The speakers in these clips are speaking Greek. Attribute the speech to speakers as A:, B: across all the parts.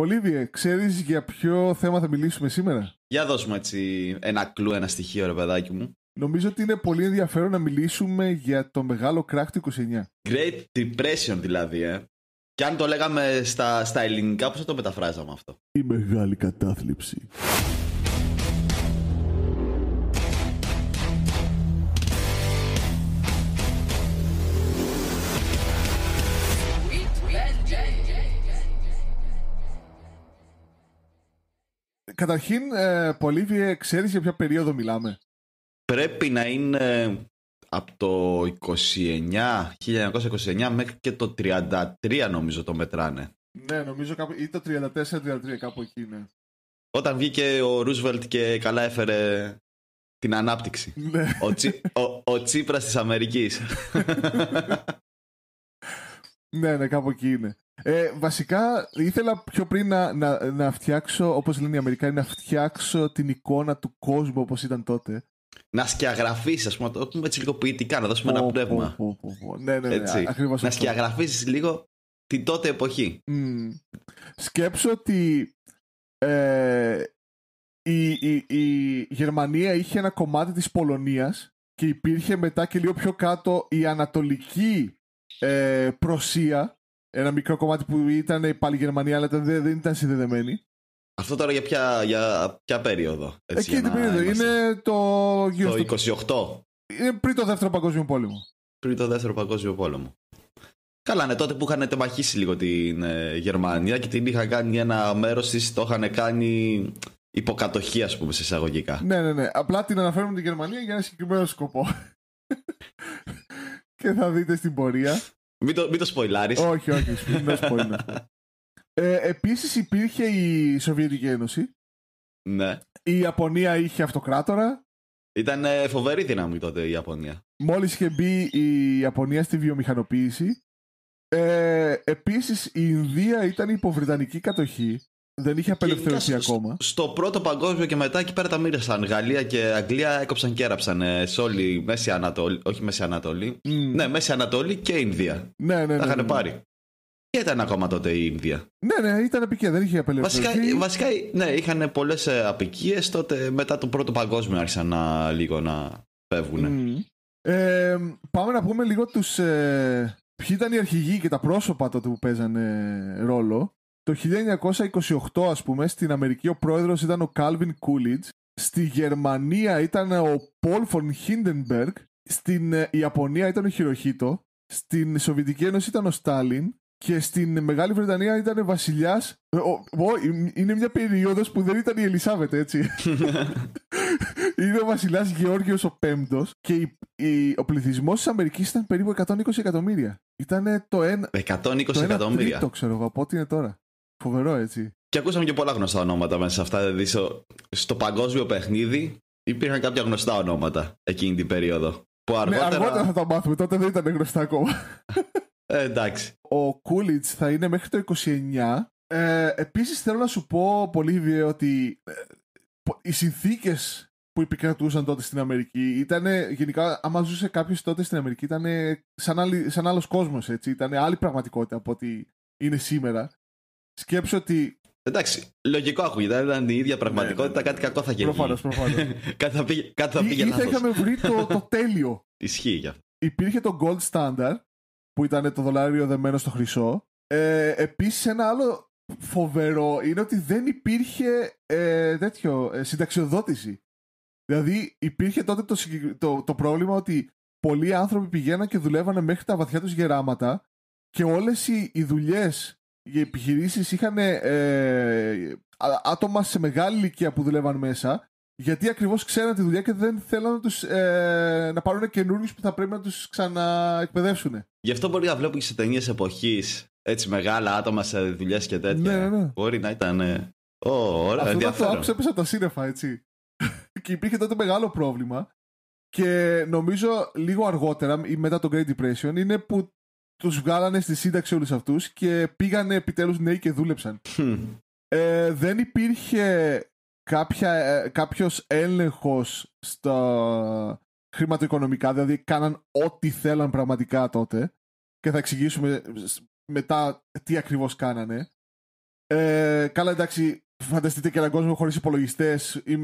A: Πολύβιε, ξέρεις για ποιο θέμα θα μιλήσουμε σήμερα.
B: Για δώσουμε έτσι ένα κλου, ένα στοιχείο, ρε παιδάκι μου.
A: Νομίζω ότι είναι πολύ ενδιαφέρον να μιλήσουμε για το μεγάλο κράκ του 29.
B: Great Depression δηλαδή, ε. Και αν το λέγαμε στα, στα ελληνικά, πώς θα το μεταφράζαμε αυτό.
A: Η μεγάλη κατάθλιψη. Καταρχήν, ε, Πολύβιε, ξέρεις για ποια περίοδο μιλάμε.
B: Πρέπει να είναι από το 29, 1929 μέχρι και το 33 νομίζω το μετράνε.
A: Ναι, νομίζω κάπου, ή το 34-33 κάπου εκεί ναι.
B: Όταν βγήκε ο Ρούσβελτ και καλά έφερε την ανάπτυξη. Ναι. Ο, τσι, ο, ο Τσίπρας της Αμερικής.
A: ναι, ναι, κάπου εκεί είναι. Ε, βασικά, ήθελα πιο πριν να, να, να φτιάξω, όπως λένε οι Αμερικάνοι, να φτιάξω την εικόνα του κόσμου όπως ήταν τότε.
B: Να σκιαγραφίσει, ας πούμε, το πούμε έτσι λίγο ποιητικά, να δώσουμε ένα πνεύμα. Oh, ναι, ναι, ναι, να σκιαγραφίσει λίγο την τότε εποχή.
A: Mm. Σκέψω ότι ε, η, η, η Γερμανία είχε ένα κομμάτι της Πολωνίας και υπήρχε μετά και λίγο πιο κάτω η Ανατολική ε, Προσία ένα μικρό κομμάτι που ήταν πάλι Γερμανία, αλλά δεν, δεν ήταν συνδεδεμένη.
B: Αυτό τώρα για ποια, για ποια περίοδο. Έτσι, Εκεί την περίοδο. Είναι το. Το
A: 28. Είναι πριν το δεύτερο παγκόσμιο πόλεμο.
B: Πριν το δεύτερο παγκόσμιο πόλεμο. Καλά, ναι, τότε που είχαν τεμαχίσει λίγο την ε, Γερμανία και την είχαν κάνει ένα μέρος της, το είχαν κάνει υποκατοχή, ας πούμε, σε εισαγωγικά.
A: Ναι, ναι, ναι. Απλά την αναφέρουμε την Γερμανία για ένα συγκεκριμένο σκοπό. και θα δείτε στην
B: πορεία μην το, μην σποϊλάρεις. Όχι, όχι, μην το
A: Ε, επίσης υπήρχε η Σοβιετική Ένωση. Ναι. Η Ιαπωνία είχε αυτοκράτορα.
B: Ήταν φοβερή δύναμη τότε η Ιαπωνία.
A: Μόλις είχε μπει η Ιαπωνία στη βιομηχανοποίηση. Ε, επίσης η Ινδία ήταν υποβριτανική κατοχή. Δεν είχε ε, απελευθερωθεί ακόμα.
B: Στο, πρώτο παγκόσμιο και μετά εκεί πέρα τα μοίρασαν. Γαλλία και Αγγλία έκοψαν και έραψαν σε όλη Μέση Ανατολή. Όχι Μέση Ανατολή. Mm. Ναι, Μέση Ανατολή και Ινδία. Ναι, ναι. ναι τα είχαν ναι, ναι. πάρει. Και ήταν ακόμα τότε η Ινδία.
A: Ναι, ναι, ήταν απικία, δεν είχε απελευθερωθεί. Βασικά, βασικά
B: ναι, είχαν πολλές ε, απικίες. Τότε μετά το πρώτο παγκόσμιο άρχισαν να, λίγο να φεύγουν.
A: Mm. Ε, πάμε να πούμε λίγο τους. Ε, ποιοι ήταν οι αρχηγοί και τα πρόσωπα τότε που παίζανε ρόλο. Το 1928 ας πούμε στην Αμερική ο πρόεδρος ήταν ο Κάλβιν Κούλιτς, στη Γερμανία ήταν ο Πολ Φον Χίντενμπεργκ, στην ε, Ιαπωνία ήταν ο Χιροχίτο, στην Σοβιετική Ένωση ήταν ο Στάλιν και στην Μεγάλη Βρετανία ήταν βασιλιάς. Ε, είναι μια περίοδος που δεν ήταν η Ελισάβετ, έτσι. είναι ο βασιλιάς Γεώργιος ο Πέμπτος και ο πληθυσμός της Αμερικής ήταν περίπου 120 εκατομμύρια. Ήταν το
B: 1. 120 εκατομμύρια. Το
A: ξέρω εγώ, από ό,τι είναι τώρα. Φοβερό
B: έτσι. Και ακούσαμε και πολλά γνωστά ονόματα μέσα σε αυτά. Δηλαδή στο, στο παγκόσμιο παιχνίδι υπήρχαν κάποια γνωστά ονόματα εκείνη την περίοδο. Που ναι, αργότερα... Ναι, αργότερα θα
A: τα μάθουμε, τότε δεν ήταν γνωστά ακόμα.
B: Ε, εντάξει.
A: Ο Κούλιτ θα είναι μέχρι το 29. Ε, Επίσης θέλω να σου πω, Πολύβιε, ότι ε, οι συνθήκες που επικρατούσαν τότε στην Αμερική ήταν γενικά, άμα ζούσε κάποιος τότε στην Αμερική, ήταν σαν, σαν άλλος κόσμος. Ήταν άλλη πραγματικότητα από ότι είναι σήμερα. Σκέψω ότι.
B: Εντάξει, λογικό ακούγεται. Αν ήταν η ίδια πραγματικότητα, ναι, ναι, κάτι ναι. κακό θα γίνει. Προφανώς, προφανώς. κάτι θα πήγε, κάτι θα είχαμε βρει το, τέλειο. Ισχύει γι' αυτό.
A: Υπήρχε το gold standard, που ήταν το δολάριο δεμένο στο χρυσό. Ε, Επίσης, ένα άλλο φοβερό είναι ότι δεν υπήρχε ε, τέτοιο, ε, συνταξιοδότηση. Δηλαδή, υπήρχε τότε το, το, πρόβλημα ότι πολλοί άνθρωποι πηγαίναν και δουλεύανε μέχρι τα βαθιά τους γεράματα και όλες οι, οι οι επιχειρήσεις είχαν ε, άτομα σε μεγάλη ηλικία που δουλεύαν μέσα γιατί ακριβώς ξέραν τη δουλειά και δεν θέλαν να, τους, ε, να πάρουν καινούριους που θα πρέπει να τους ξαναεκπαιδεύσουν.
B: Γι' αυτό μπορεί να βλέπουν και σε ταινίες εποχής έτσι μεγάλα άτομα σε δουλειές και τέτοια. Ναι, ναι, ναι. Μπορεί να ήταν... Ε, ω, ωραία, Αυτό το άκουσα
A: από τα σύννεφα, έτσι. και υπήρχε τότε μεγάλο πρόβλημα. Και νομίζω λίγο αργότερα ή μετά το Great Depression είναι που τους βγάλανε στη σύνταξη όλους αυτούς και πήγανε επιτέλους νέοι και δούλεψαν. Ε, δεν υπήρχε κάποια, ε, κάποιος έλεγχος στα χρηματοοικονομικά, δηλαδή κάναν ό,τι θέλαν πραγματικά τότε και θα εξηγήσουμε μετά τι ακριβώς κάνανε. Ε, καλά εντάξει, φανταστείτε και έναν κόσμο χωρίς υπολογιστές ή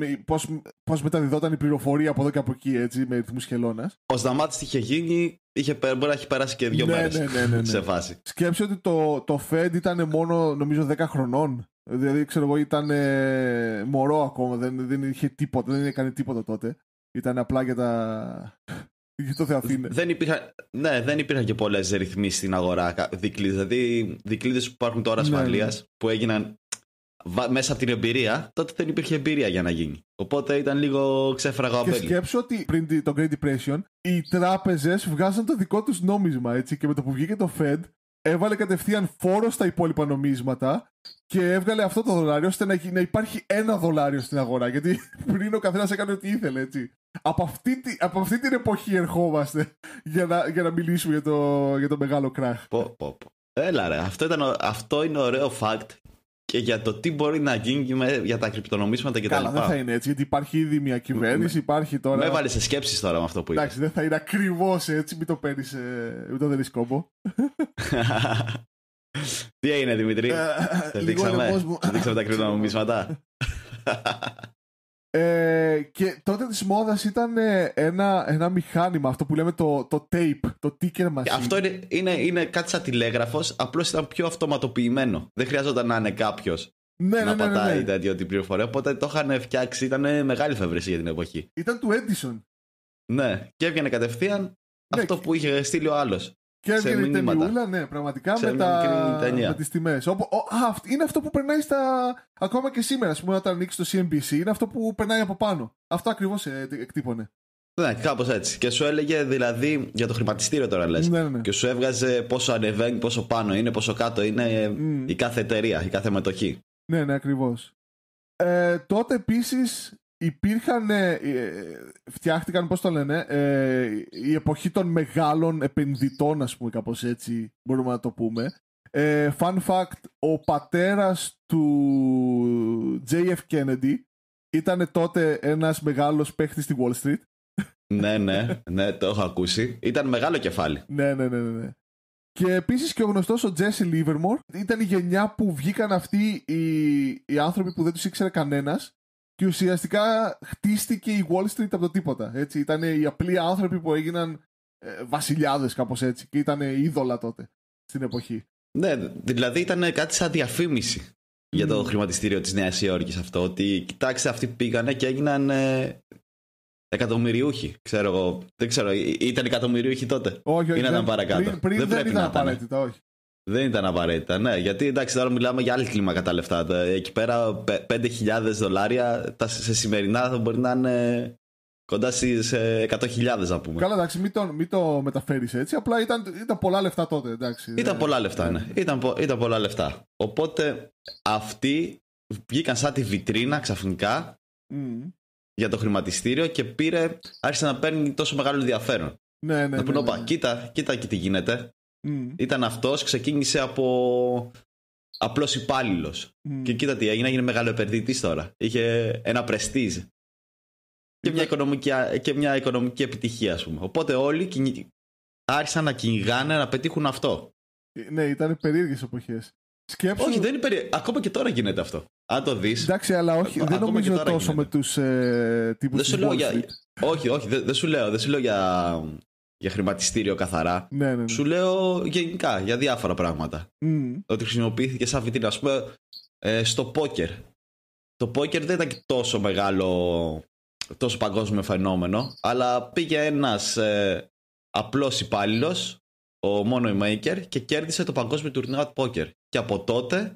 A: πώ μεταδιδόταν πληροφορία από εδώ και από εκεί, έτσι, με ρυθμούς χελώνας.
B: Ο Σταμάτης είχε γίνει, είχε, μπορεί να έχει περάσει και δύο ναι, μέρες ναι, ναι, ναι, ναι. σε φάση.
A: Σκέψτε ότι το, το Fed ήταν μόνο, νομίζω, 10 χρονών. Δηλαδή, ξέρω εγώ, ήταν ε, μωρό ακόμα, δεν, είχε τίποτα, δεν έκανε τίποτα τότε. Ήταν απλά για τα. για το Θεαθήνε. Δεν
B: υπήρχαν, ναι, δεν υπήρχαν και πολλές ρυθμίσεις στην αγορά. Δικλείδες δηλαδή, που υπάρχουν τώρα ναι, ασφαλείας ναι, που έγιναν μέσα από την εμπειρία, τότε δεν υπήρχε εμπειρία για να γίνει. Οπότε ήταν λίγο ξέφραγα ο Και σκέψω
A: ότι πριν το Great Depression, οι τράπεζες βγάζαν το δικό τους νόμισμα έτσι, και με το που βγήκε το Fed, έβαλε κατευθείαν φόρο στα υπόλοιπα νομίσματα και έβγαλε αυτό το δολάριο ώστε να, να υπάρχει ένα δολάριο στην αγορά. Γιατί πριν ο καθένας έκανε ό,τι ήθελε, έτσι. Από αυτή, από αυτή την εποχή ερχόμαστε για να, για να μιλήσουμε για το, για το μεγάλο κράχ.
B: Έλα ρε, αυτό, ήταν, αυτό είναι ωραίο fact και για το τι μπορεί να γίνει για τα κρυπτονομίσματα και Καλά, τα λοιπά. δεν θα
A: είναι έτσι, γιατί υπάρχει ήδη μια κυβέρνηση, με,
B: υπάρχει τώρα... Με έβαλες σε σκέψεις τώρα με αυτό που είπε. Εντάξει,
A: δεν θα είναι ακριβώς έτσι, μην το παίρνεις, ε, μην το δίνεις κόμπο.
B: τι έγινε, Δημητρή, ε, σε δείξαμε, δείξαμε τα κρυπτονομίσματα.
A: Ε, και τότε της μόδας ήταν ε, ένα, ένα μηχάνημα, αυτό που λέμε το, το tape, το ticker machine. Αυτό
B: είναι, είναι, είναι κάτι σαν τηλέγραφος, απλώς ήταν πιο αυτοματοποιημένο. Δεν χρειαζόταν να είναι κάποιος ναι, να ναι, ναι, ναι πατάει ναι, πληροφορία. Οπότε το είχαν φτιάξει, ήταν μεγάλη φεύρεση για την εποχή. Ήταν του Edison. Ναι, και έβγαινε κατευθείαν ναι, αυτό που είχε στείλει ο άλλος. Και έβγαινε η ταινιούλα,
A: ναι, πραγματικά με, τα... με τις τιμές. ο, α, είναι αυτό που περνάει στα... ακόμα και σήμερα, ας πούμε, όταν ανοίξει το CNBC, είναι αυτό που περνάει από πάνω. Αυτό ακριβώς ε, εκτύπωνε.
B: Ναι, κάπως έτσι. Και σου έλεγε δηλαδή για το χρηματιστήριο τώρα λες. Ναι, ναι. Και σου έβγαζε πόσο ανεβαίνει, πόσο πάνω είναι, πόσο κάτω είναι mm. η κάθε εταιρεία, η κάθε μετοχή.
A: Ναι, ναι, ακριβώς. Ε, τότε επίσης υπήρχαν, ε, φτιάχτηκαν, πώς το λένε, ε, η εποχή των μεγάλων επενδυτών, ας πούμε, κάπως έτσι μπορούμε να το πούμε. Ε, fun fact, ο πατέρας του JF Kennedy ήταν τότε ένας μεγάλος παίχτης
B: στη Wall Street. ναι, ναι, ναι, το έχω ακούσει. Ήταν μεγάλο κεφάλι.
A: ναι, ναι, ναι, ναι. ναι. Και επίσης και ο γνωστός ο Jesse Livermore ήταν η γενιά που βγήκαν αυτοί οι, οι άνθρωποι που δεν τους ήξερε κανένας και ουσιαστικά χτίστηκε η Wall Street από το τίποτα. Έτσι. Ήταν οι απλοί άνθρωποι που έγιναν ε, βασιλιάδες, κάπως έτσι. Και ήταν είδωλα τότε στην εποχή.
B: Ναι, δηλαδή ήταν κάτι σαν διαφήμιση για το mm. χρηματιστήριο της Νέας Υόρκης αυτό. Ότι κοιτάξτε, αυτοί πήγανε και έγιναν ε, εκατομμυριούχοι. Ξέρω εγώ. Δεν ξέρω, ήταν εκατομμυριούχοι τότε. Όχι, όχι. Ή να ήταν παρακάτω. Πριν, πριν δεν, δεν ήταν απαραίτητα, όχι. Δεν ήταν απαραίτητα, ναι. Γιατί εντάξει, τώρα μιλάμε για άλλη κλίμακα τα λεφτά. Ε, εκεί πέρα 5.000 δολάρια σε σημερινά θα μπορεί να είναι κοντά σε 100.000 να πούμε. Καλά,
A: εντάξει, μην το, μην μεταφέρεις έτσι. Απλά ήταν, ήταν πολλά λεφτά τότε, εντάξει. Ήταν πολλά
B: λεφτά, ναι. Ήταν, ήταν πολλά λεφτά. Οπότε αυτοί βγήκαν σαν τη βιτρίνα ξαφνικά mm. για το χρηματιστήριο και πήρε, άρχισε να παίρνει τόσο μεγάλο ενδιαφέρον. Ναι, ναι, να ναι, πούνε, ναι, ναι, ναι. κοίτα, κοίτα και τι γίνεται. Mm. Ήταν αυτός, ξεκίνησε από απλός υπάλληλος. Mm. Και κοίτα τι έγινε, έγινε μεγάλο επενδυτής τώρα. Είχε ένα πρεστίζ. Και ναι. μια, οικονομική, και μια οικονομική επιτυχία, ας πούμε. Οπότε όλοι άρχισαν να κυνηγάνε να πετύχουν αυτό.
A: Ε, ναι, ήταν περίεργες εποχές. Σκέψου...
B: Όχι, δεν είναι περί... Ακόμα και τώρα γίνεται αυτό. Αν το δεις. Εντάξει, αλλά όχι, δεν νομίζω
A: τόσο με τους ε, τύπους δεν σου
B: Όχι, όχι, δεν, δεν σου λέω, δεν σου λέω για για χρηματιστήριο καθαρά. Ναι, ναι, ναι, Σου λέω γενικά για διάφορα πράγματα. Ότι χρησιμοποιήθηκε σαν βιτρίνα, ας πούμε, ε, στο πόκερ. Το πόκερ δεν ήταν και τόσο μεγάλο, τόσο παγκόσμιο φαινόμενο, αλλά πήγε ένας ε, απλός υπάλληλος, ο μόνο maker, και κέρδισε το παγκόσμιο τουρνουά του πόκερ. Και από τότε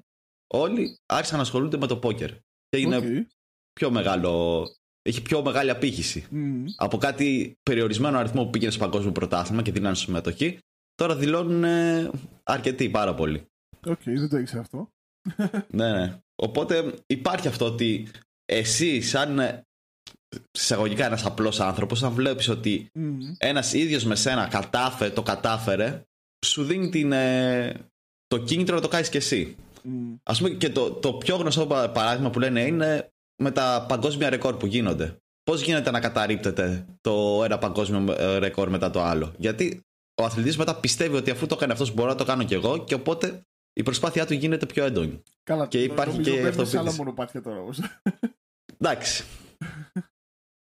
B: όλοι άρχισαν να ασχολούνται με το πόκερ. Και έγινε πιο μεγάλο έχει πιο μεγάλη απήχηση. Mm. Από κάτι περιορισμένο αριθμό που πήγαινε στο παγκόσμιο πρωτάθλημα και δίνανε συμμετοχή, τώρα δηλώνουν αρκετοί πάρα πολύ.
A: Οκ, okay, δεν το αυτό.
B: ναι, ναι. Οπότε υπάρχει αυτό ότι εσύ, σαν συσσαγωγικά ένας απλός άνθρωπος, αν βλέπεις ότι mm. ένας ίδιος με σένα κατάφερε, το κατάφερε, σου δίνει την, ε, το κίνητρο να το κάνεις κι εσύ. Mm. Ας πούμε και το, το πιο γνωστό παράδειγμα που λένε είναι με τα παγκόσμια ρεκόρ που γίνονται. Πώς γίνεται να καταρρύπτεται το ένα παγκόσμιο ε, ρεκόρ μετά το άλλο. Γιατί ο αθλητής μετά πιστεύει ότι αφού το κάνει αυτός μπορώ να το κάνω κι εγώ και οπότε η προσπάθειά του γίνεται πιο έντονη. Καλά, και υπάρχει και αυτό που. άλλα
A: μονοπάτια τώρα όμως.
B: Εντάξει.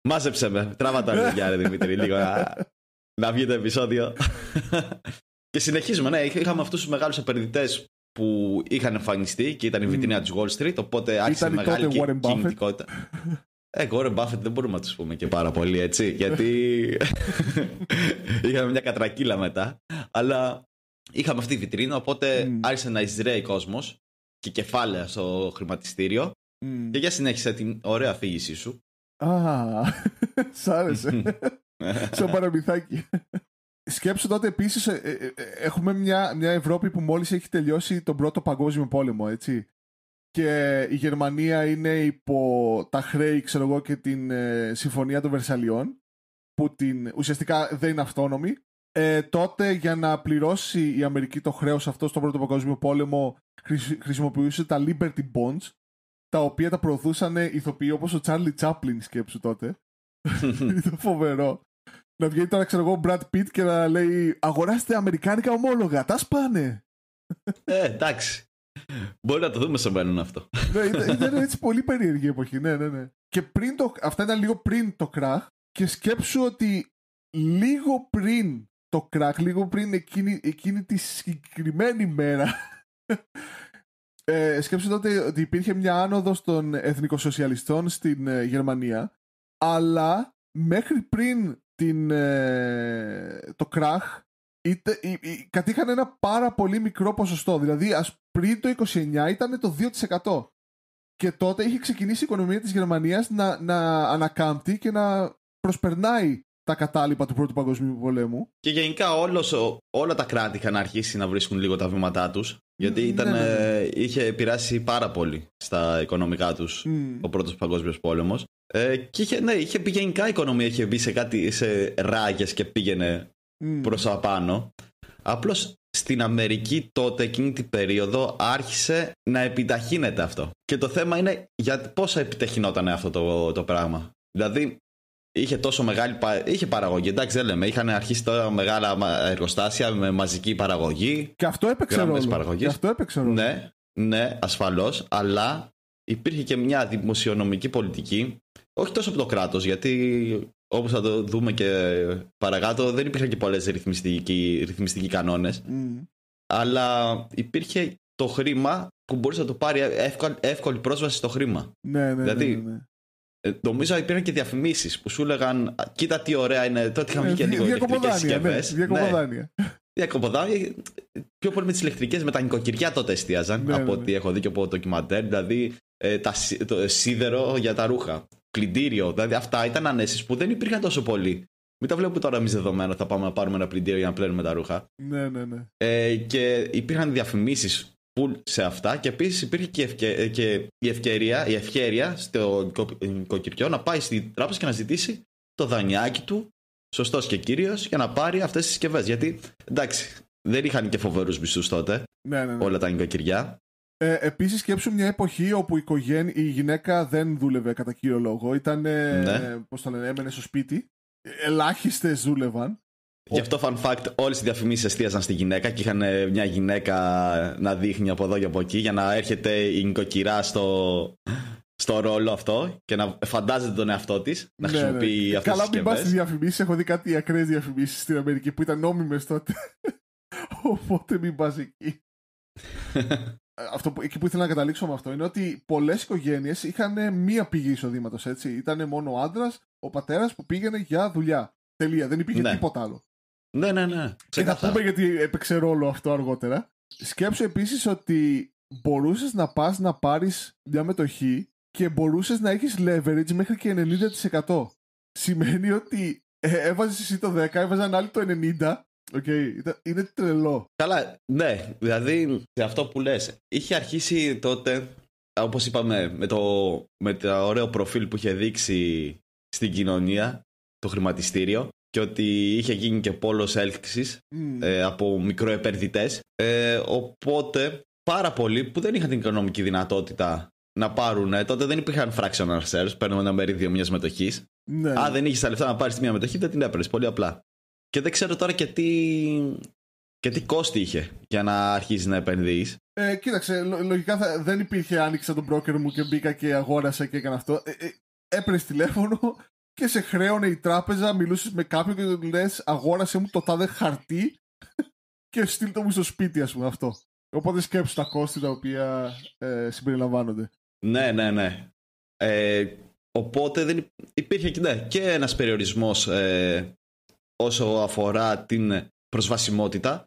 B: Μάζεψε με. Τράβα τα ρε Δημήτρη, λίγο να, να βγει το επεισόδιο. και συνεχίζουμε. Ναι, είχαμε αυτούς τους μεγάλους επενδυτές που είχαν εμφανιστεί και ήταν η βιτρινά mm. της Wall Street. Οπότε άρχισε ήταν μεγάλη τότε κινητικότητα. Ε, Warren Buffett δεν μπορούμε να τους πούμε και πάρα πολύ έτσι, γιατί είχαμε μια κατρακύλα μετά. Αλλά είχαμε αυτή τη βιτρίνα, οπότε mm. άρχισε να εισραίει κόσμος και κεφάλαια στο χρηματιστήριο. Mm. Και για συνέχισε την ωραία αφήγησή σου.
A: Α, ah, σ' άρεσε. Σαν παραμυθάκι. Σκέψου τότε επίσης, ε, ε, ε, έχουμε μια, μια Ευρώπη που μόλις έχει τελειώσει τον πρώτο παγκόσμιο πόλεμο, έτσι. Και η Γερμανία είναι υπό τα χρέη, ξέρω εγώ, και την ε, Συμφωνία των Βερσαλιών, που την, ουσιαστικά δεν είναι αυτόνομη. τότε για να πληρώσει η Αμερική το χρέος αυτό στον πρώτο παγκόσμιο πόλεμο χρησιμοποιούσε τα Liberty Bonds, τα οποία τα προωθούσαν ηθοποιοί όπως ο Τσάρλι Τσάπλιν σκέψου τότε. είναι φοβερό. Να βγαίνει τώρα, ξέρω εγώ, Brad Πιτ και να λέει Αγοράστε αμερικάνικα ομόλογα, τα σπάνε.
B: Ε, εντάξει. Μπορεί να το δούμε σε μέλλον αυτό. ναι, ήταν, έτσι
A: πολύ περίεργη εποχή. Ναι, ναι, ναι. Και πριν το, αυτά ήταν λίγο πριν το κράχ και σκέψου ότι λίγο πριν το κράχ, λίγο πριν εκείνη, εκείνη τη συγκεκριμένη μέρα ε, σκέψου τότε ότι υπήρχε μια άνοδος των εθνικοσοσιαλιστών στην ε, Γερμανία αλλά μέχρι πριν την, ε, το κράχ κατήχαν ένα πάρα πολύ μικρό ποσοστό. Δηλαδή, ας, πριν το 29 ήταν το 2%. Και τότε είχε ξεκινήσει η οικονομία της Γερμανίας να, να ανακάμπτει και να προσπερνάει τα κατάλοιπα του Πρώτου Παγκοσμίου Πολέμου.
B: Και γενικά όλος, όλα τα κράτη είχαν αρχίσει να βρίσκουν λίγο τα βήματά τους, γιατί ναι, ήταν, ναι, ναι, ε, είχε επηρεάσει πάρα πολύ στα οικονομικά τους mm. ο Πρώτος Παγκόσμιος Πόλεμος. Ε, και είχε, ναι, είχε, γενικά η οικονομία είχε μπει σε, κάτι, σε ράγες και πήγαινε mm. προς τα πάνω. Απλώς στην Αμερική τότε εκείνη την περίοδο άρχισε να επιταχύνεται αυτό. Και το θέμα είναι για πόσα επιταχυνόταν αυτό το, το πράγμα. Δηλαδή είχε τόσο μεγάλη είχε παραγωγή. Εντάξει, δεν λέμε. Είχαν αρχίσει τώρα μεγάλα εργοστάσια με μαζική παραγωγή. Και αυτό έπαιξε ρόλο. Ναι, ναι, ασφαλώς. Αλλά υπήρχε και μια δημοσιονομική πολιτική, όχι τόσο από το κράτος, γιατί όπως θα το δούμε και παρακάτω, δεν υπήρχαν και πολλές ρυθμιστικοί, ρυθμιστικοί κανόνες. Αλλά υπήρχε το χρήμα που μπορούσε να το πάρει εύκολη, πρόσβαση στο χρήμα.
A: Ναι, ναι, ναι δηλαδή, ναι, ναι,
B: ναι. Νομίζω υπήρχαν και διαφημίσεις που σου έλεγαν Κοίτα τι ωραία είναι. Τότε είχαμε ναι, και λίγο ηλεκτρικέ συσκευές. Διακοποδάνεια. Ναι, ναι. Διακοποδάνεια. Πιο πολύ με τις ηλεκτρικές, με τα νοικοκυριά τότε εστίαζαν από ό,τι έχω δει και από το ντοκιμαντέρ. Δηλαδή ε, τα, ε, σίδερο για τα ρούχα. Πλυντήριο. Δηλαδή αυτά ήταν ανέσεις που δεν υπήρχαν τόσο πολύ. Μην τα βλέπουμε τώρα εμείς δεδομένα θα πάμε να πάρουμε ένα πλυντήριο για να πλένουμε τα ρούχα.
A: Ναι, ναι, ναι.
B: Ε, και υπήρχαν διαφημίσεις που σε αυτά και επίσης υπήρχε και, ε, και, η ευκαιρία, η ευχαίρεια στο νοικοκυριό να πάει στην τράπεζα και να ζητήσει το δανειάκι του, σωστός και κύριος, για να πάρει αυτές τις συσκευές. Γιατί εντάξει, δεν είχαν και φοβερούς μισθούς τότε ναι, ναι, ναι, όλα τα νοικοκυριά.
A: Ε, Επίσης, σκέψου μια εποχή όπου η, οικογένεια, η γυναίκα δεν δούλευε κατά κύριο λόγο. Ήταν. Ναι. Πώς το λένε, έμενε στο σπίτι. Ελάχιστες δούλευαν.
B: Γι' αυτό, fun fact, όλες οι διαφημίσεις εστίαζαν στη γυναίκα και είχαν ε, μια γυναίκα να δείχνει από εδώ και από εκεί για να έρχεται η νοικοκυρά στο, στο ρόλο αυτό και να φαντάζεται τον εαυτό της να ναι, χρησιμοποιεί ναι. αυτό Καλά, μην πας στις
A: διαφημίσεις. Έχω δει κάτι ακραίες διαφημίσεις στην Αμερική που ήταν νόμιμες τότε. Οπότε μην πας εκεί. αυτό που, εκεί που ήθελα να καταλήξω με αυτό είναι ότι πολλές οικογένειες είχαν μία πηγή εισοδήματος. Ήταν μόνο ο άντρας, ο πατέρας που πήγαινε για δουλειά. Τελεία. Δεν υπήρχε ναι. τίποτα άλλο. Ναι, ναι, ναι. Και θα πούμε γιατί έπαιξε ρόλο αυτό αργότερα. Σκέψω επίσης ότι μπορούσες να πας να πάρεις μια μετοχή και μπορούσες να έχεις leverage μέχρι και 90%. Σημαίνει ότι ε, έβαζες εσύ το 10, έβαζαν άλλοι το 90 είναι τρελό.
B: Καλά, ναι. Δηλαδή, αυτό που λες. Είχε αρχίσει τότε, όπως είπαμε, με το, το ωραίο προφίλ που είχε δείξει στην κοινωνία, το χρηματιστήριο, και ότι είχε γίνει και πόλος έλξη ε, από μικροεπερδητές. Ε, οπότε, πάρα πολλοί που δεν είχαν την οικονομική δυνατότητα να πάρουν. Ε, τότε δεν υπήρχαν fractional shares, παίρνουμε ένα μερίδιο μιας μετοχής. Ναι. Αν δεν είχες τα λεφτά να πάρεις μια μετοχή, δεν την έπαιρνες. Πολύ απλά. Και δεν ξέρω τώρα και τι, και τι κόστη είχε για να αρχίσει να επενδύεις.
A: Ε, κοίταξε, λογικά δεν υπήρχε άνοιξα τον broker μου και μπήκα και αγόρασα και έκανα αυτό. Ε, ε τηλέφωνο και σε χρέωνε η τράπεζα, μιλούσες με κάποιον και του λες: Αγόρασε μου το τάδε χαρτί και στείλ το μου στο σπίτι, ας πούμε αυτό. Οπότε σκέψου τα κόστη τα οποία ε, συμπεριλαμβάνονται.
B: Ναι, ναι, ναι. οπότε δεν υπήρχε ναι, και ένας περιορισμός όσο αφορά την προσβασιμότητα.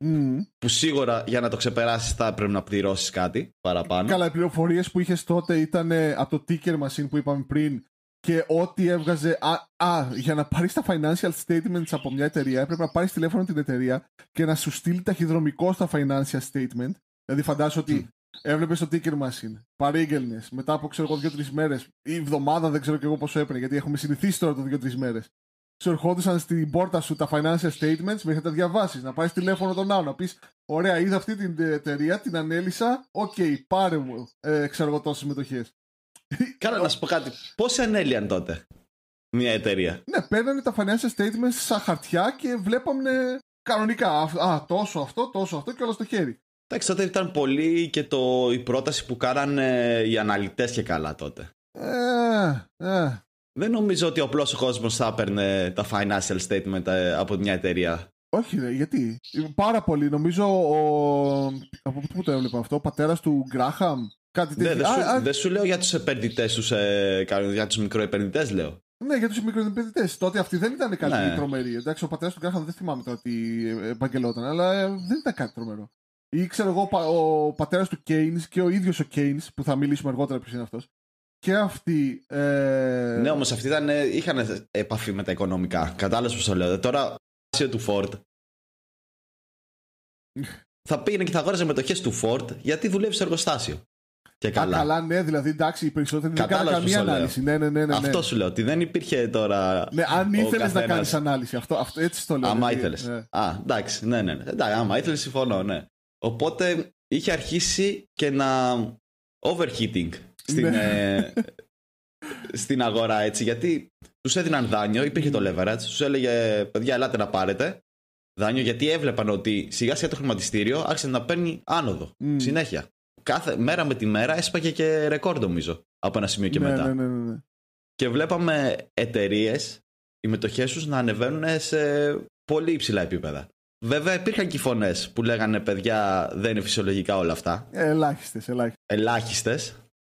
B: Που σίγουρα για να το ξεπεράσεις θα πρέπει να πληρώσεις κάτι παραπάνω. Καλά, οι πληροφορίες που είχες τότε
A: ήταν ε, από το ticker machine που είπαμε πριν. Και ό,τι έβγαζε. Α, α για να πάρεις τα financial statements από μια εταιρεία, έπρεπε να πάρεις τηλέφωνο την εταιρεία και να σου στείλει ταχυδρομικό στα financial statement. Δηλαδή, φαντάζω ότι έβλεπες το ticker machine, παρήγγελνες μετά από ξέρω εγώ δύο-τρει μέρες ή εβδομάδα, δεν ξέρω και εγώ πόσο έπαιρνε, γιατί έχουμε συνηθίσει τώρα το δύο-τρει μέρες σου ερχόντουσαν στην πόρτα σου τα financial statements μέχρι να τα διαβάσεις. Να πάρεις τηλέφωνο τον άλλο, να πεις: Ωραία, είδα αυτή την ε, εταιρεία, την ανέλησα. Οκ, πάρε μου, ε, ξέρω εγώ, τόσες συμμετοχές.
B: Καλά, να σου πω κάτι. Πόσοι ανέλυαν τότε μια εταιρεία.
A: Ναι, παίρνανε τα financial statements σαν χαρτιά και βλέπαμε κανονικά. Α, τόσο αυτό, τόσο
B: αυτό και όλα στο χέρι. Εντάξει, τότε ήταν πολύ και το, η πρόταση που κάνανε οι αναλυτές και καλά τότε.
A: Ε, ε.
B: Δεν νομίζω ότι απλώ ο κόσμος θα έπαιρνε τα financial statement ε, από μια εταιρεία.
A: Όχι, ρε, γιατί. Πάρα πολύ. Νομίζω ο. Από πού το έβλεπα λοιπόν αυτό, ο πατέρας του Γκράχαμ. Κάτι τέτοιο. Ναι, Δεν
B: σου, λέω για τους επενδυτές τους. Ε, για τους μικροεπενδυτές, λέω.
A: Ναι, για τους μικροεπενδυτές. Τότε αυτή δεν ήταν κάτι ναι. τρομερή. Εντάξει, ο πατέρας του Γκράχαμ δεν θυμάμαι τώρα τι ε, επαγγελόταν, αλλά ε, δεν ήταν κάτι τρομερό. Ή ξέρω εγώ, ο πατέρας του Κέιν και ο ίδιος ο Κέιν, που θα μιλήσουμε αργότερα ποιος είναι αυτός, και αυτοί. Ε... Ναι, όμως
B: αυτοί ήταν, ε, είχαν επαφή με τα οικονομικά. Κατάλαβες πώς το λέω. Τώρα, του Ford. θα πήγαινε και θα αγόραζε μετοχές του Ford γιατί δουλεύει στο εργοστάσιο. Και καλά. Α,
A: καλά, ναι, δηλαδή εντάξει, οι περισσότεροι δεν κάνουν καμία ανάλυση.
B: Ναι, ναι, ναι, ναι, ναι, Αυτό σου λέω, ότι δεν υπήρχε τώρα. Ναι, αν ήθελες να κάνεις ανάλυση, αυτό, αυτό, έτσι το λέω. Άμα δηλαδή, ήθελες. Ναι. Α, εντάξει, ναι, ναι. ναι. Εντάξει, άμα ήθελες, συμφωνώ, ναι. Οπότε είχε αρχίσει και να overheating στην, ναι. ε, στην αγορά έτσι. Γιατί τους έδιναν δάνειο, υπήρχε το leverage, τους έλεγε παιδιά, ελάτε να πάρετε δάνειο, γιατί έβλεπαν ότι σιγά σιγά το χρηματιστήριο άρχισε να παίρνει άνοδο mm. συνέχεια. Κάθε μέρα με τη μέρα έσπαγε και ρεκόρ, νομίζω, από ένα σημείο και ναι, μετά. Ναι, ναι, ναι, ναι. και βλέπαμε εταιρείες, οι μετοχές τους να ανεβαίνουν σε πολύ υψηλά επίπεδα. Βέβαια, υπήρχαν και φωνές που λέγανε παιδιά, δεν είναι φυσιολογικά όλα αυτά. ελάχιστες. Ελάχιστες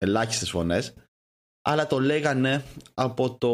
B: ελάχιστες φωνές αλλά το λέγανε από το...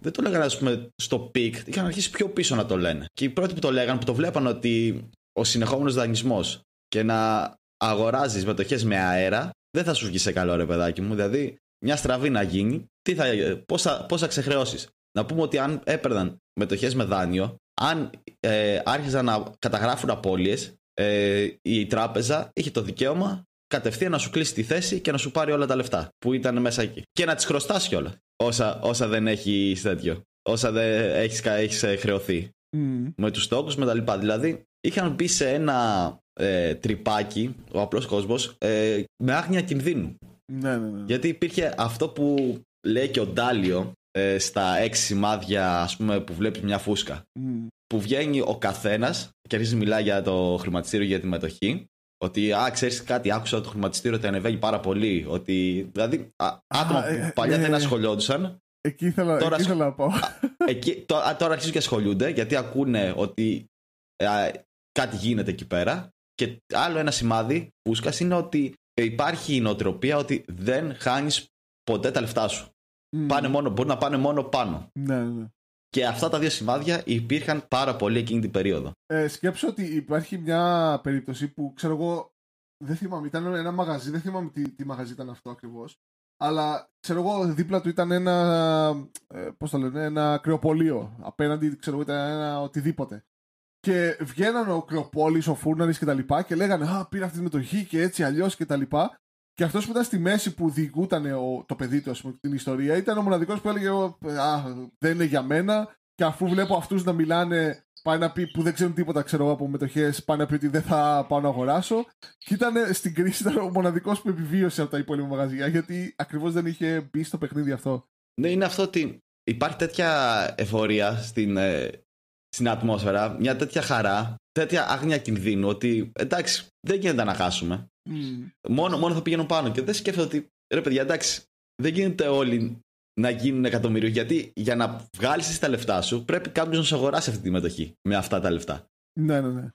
B: Δεν το λέγανε ας πούμε στο πικ, είχαν αρχίσει πιο πίσω να το λένε. Και οι πρώτοι που το λέγανε, που το βλέπαν ότι ο συνεχόμενος δανεισμός και να αγοράζεις μετοχές με αέρα, δεν θα σου βγει σε καλό ρε παιδάκι μου. Δηλαδή μια στραβή να γίνει, τι θα, πώς, θα, πώς θα ξεχρεώσεις. Να πούμε ότι αν έπαιρναν μετοχές με δάνειο, αν ε, άρχιζαν να καταγράφουν απώλειες, ε, η τράπεζα είχε το δικαίωμα κατευθείαν να σου κλείσει τη θέση και να σου πάρει όλα τα λεφτά που ήταν μέσα εκεί. Και να τις χρωστάς κιόλας. Όσα, όσα δεν έχεις τέτοιο. Όσα δεν έχεις ε, χρεωθεί. Mm. Με τους στόχους με τα λοιπά. Δηλαδή είχαν μπει σε ένα ε, τρυπάκι ο απλός κόσμος ε, με άγνοια κινδύνου. Ναι, ναι, ναι. Γιατί υπήρχε αυτό που λέει και ο Ντάλιο ε, στα έξι σημάδια ας πούμε, που βλέπει μια φούσκα. Mm. Που βγαίνει ο καθένας και αρχίζει να μιλάει για το χρηματιστήριο για τη μετοχή ότι, ξέρεις κάτι, άκουσα το χρηματιστήριο ότι ανεβαίνει πάρα πολύ. Ότι, δηλαδή, άτομα που ε, παλιά ε, δεν ναι. ασχολιόντουσαν. Εκεί
A: ήθελα, τώρα, να πω.
B: τώρα, αρχίζουν και ασχολούνται γιατί ακούνε ότι κάτι γίνεται εκεί πέρα. Και άλλο ένα σημάδι που σκάς είναι ότι υπάρχει η νοοτροπία ότι δεν χάνεις ποτέ τα λεφτά σου. Mm. Πάνε μόνο, μπορεί να πάνε μόνο πάνω. Ναι, ναι. Και αυτά τα δύο σημάδια υπήρχαν πάρα πολύ εκείνη την περίοδο.
A: Ε, σκέψω ότι υπάρχει μια περίπτωση που ξέρω εγώ. Δεν θυμάμαι, ήταν ένα μαγαζί, δεν θυμάμαι τι, τι μαγαζί ήταν αυτό ακριβώς. Αλλά ξέρω εγώ, δίπλα του ήταν ένα. Ε, Πώς το λένε, ένα κρεοπολείο. Απέναντι, ξέρω εγώ, ήταν ένα οτιδήποτε. Και βγαίναν ο Κρεοπόλης, ο Φούρναρης και και λέγανε Α, πήρα αυτή τη μετοχή και έτσι αλλιώς και και αυτός που ήταν στη μέση που διηγούταν ε, το παιδί του, ας πούμε, την ιστορία, ήταν ο μοναδικός που έλεγε Α, δεν είναι για μένα. Και αφού βλέπω αυτούς να μιλάνε, πάει να πει που δεν ξέρουν τίποτα, ξέρω από μετοχές, πάει να πει ότι δεν θα πάω να αγοράσω. Και ήταν ε, στην κρίση, ήταν ο μοναδικός που επιβίωσε από τα υπόλοιπα μαγαζιά, γιατί ακριβώς δεν είχε μπει στο παιχνίδι αυτό.
B: Ναι, είναι αυτό ότι υπάρχει τέτοια εφορία στην, ε, στην ατμόσφαιρα, μια τέτοια χαρά, τέτοια άγνοια κινδύνου, ότι εντάξει, δεν γίνεται να χάσουμε. Mm. Μόνο, μόνο θα πηγαίνουν πάνω. Και δεν σκέφτομαι ότι ρε παιδιά, εντάξει, δεν γίνεται όλοι να γίνουν εκατομμύριο. Γιατί για να βγάλεις τα λεφτά σου, πρέπει κάποιος να σου αγοράσει αυτή τη μετοχή με αυτά τα λεφτά. Ναι, ναι, ναι.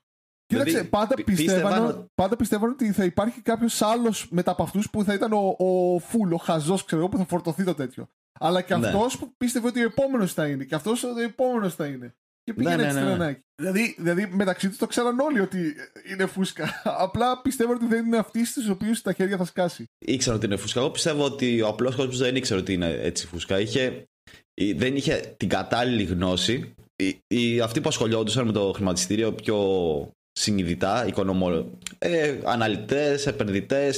B: Κοίταξε, δηλαδή, πάντα, πιστεύαν,
A: πάντα ότι θα υπάρχει κάποιος άλλος μετά από αυτούς που θα ήταν ο, ο φούλο, ο χαζός, ξέρω εγώ που θα φορτωθεί το τέτοιο. Αλλά και ναι. αυτός που πίστευε ότι ο επόμενος θα είναι. Και αυτός ο επόμενος θα είναι. Και ναι, πήγαινε ναι, ναι, ναι, Δηλαδή, δηλαδή μεταξύ τους το ξέραν όλοι ότι είναι φούσκα. Απλά πιστεύω ότι δεν είναι αυτή στι οποίε τα χέρια θα σκάσει.
B: Ήξερα ότι είναι φούσκα. Εγώ πιστεύω ότι ο απλός κόσμος δεν ήξερε ότι είναι έτσι φούσκα. Είχε, δεν είχε την κατάλληλη γνώση. Οι, αυτοί που ασχολιόντουσαν με το χρηματιστήριο πιο συνειδητά, οικονομο... ε, αναλυτές, επενδυτές,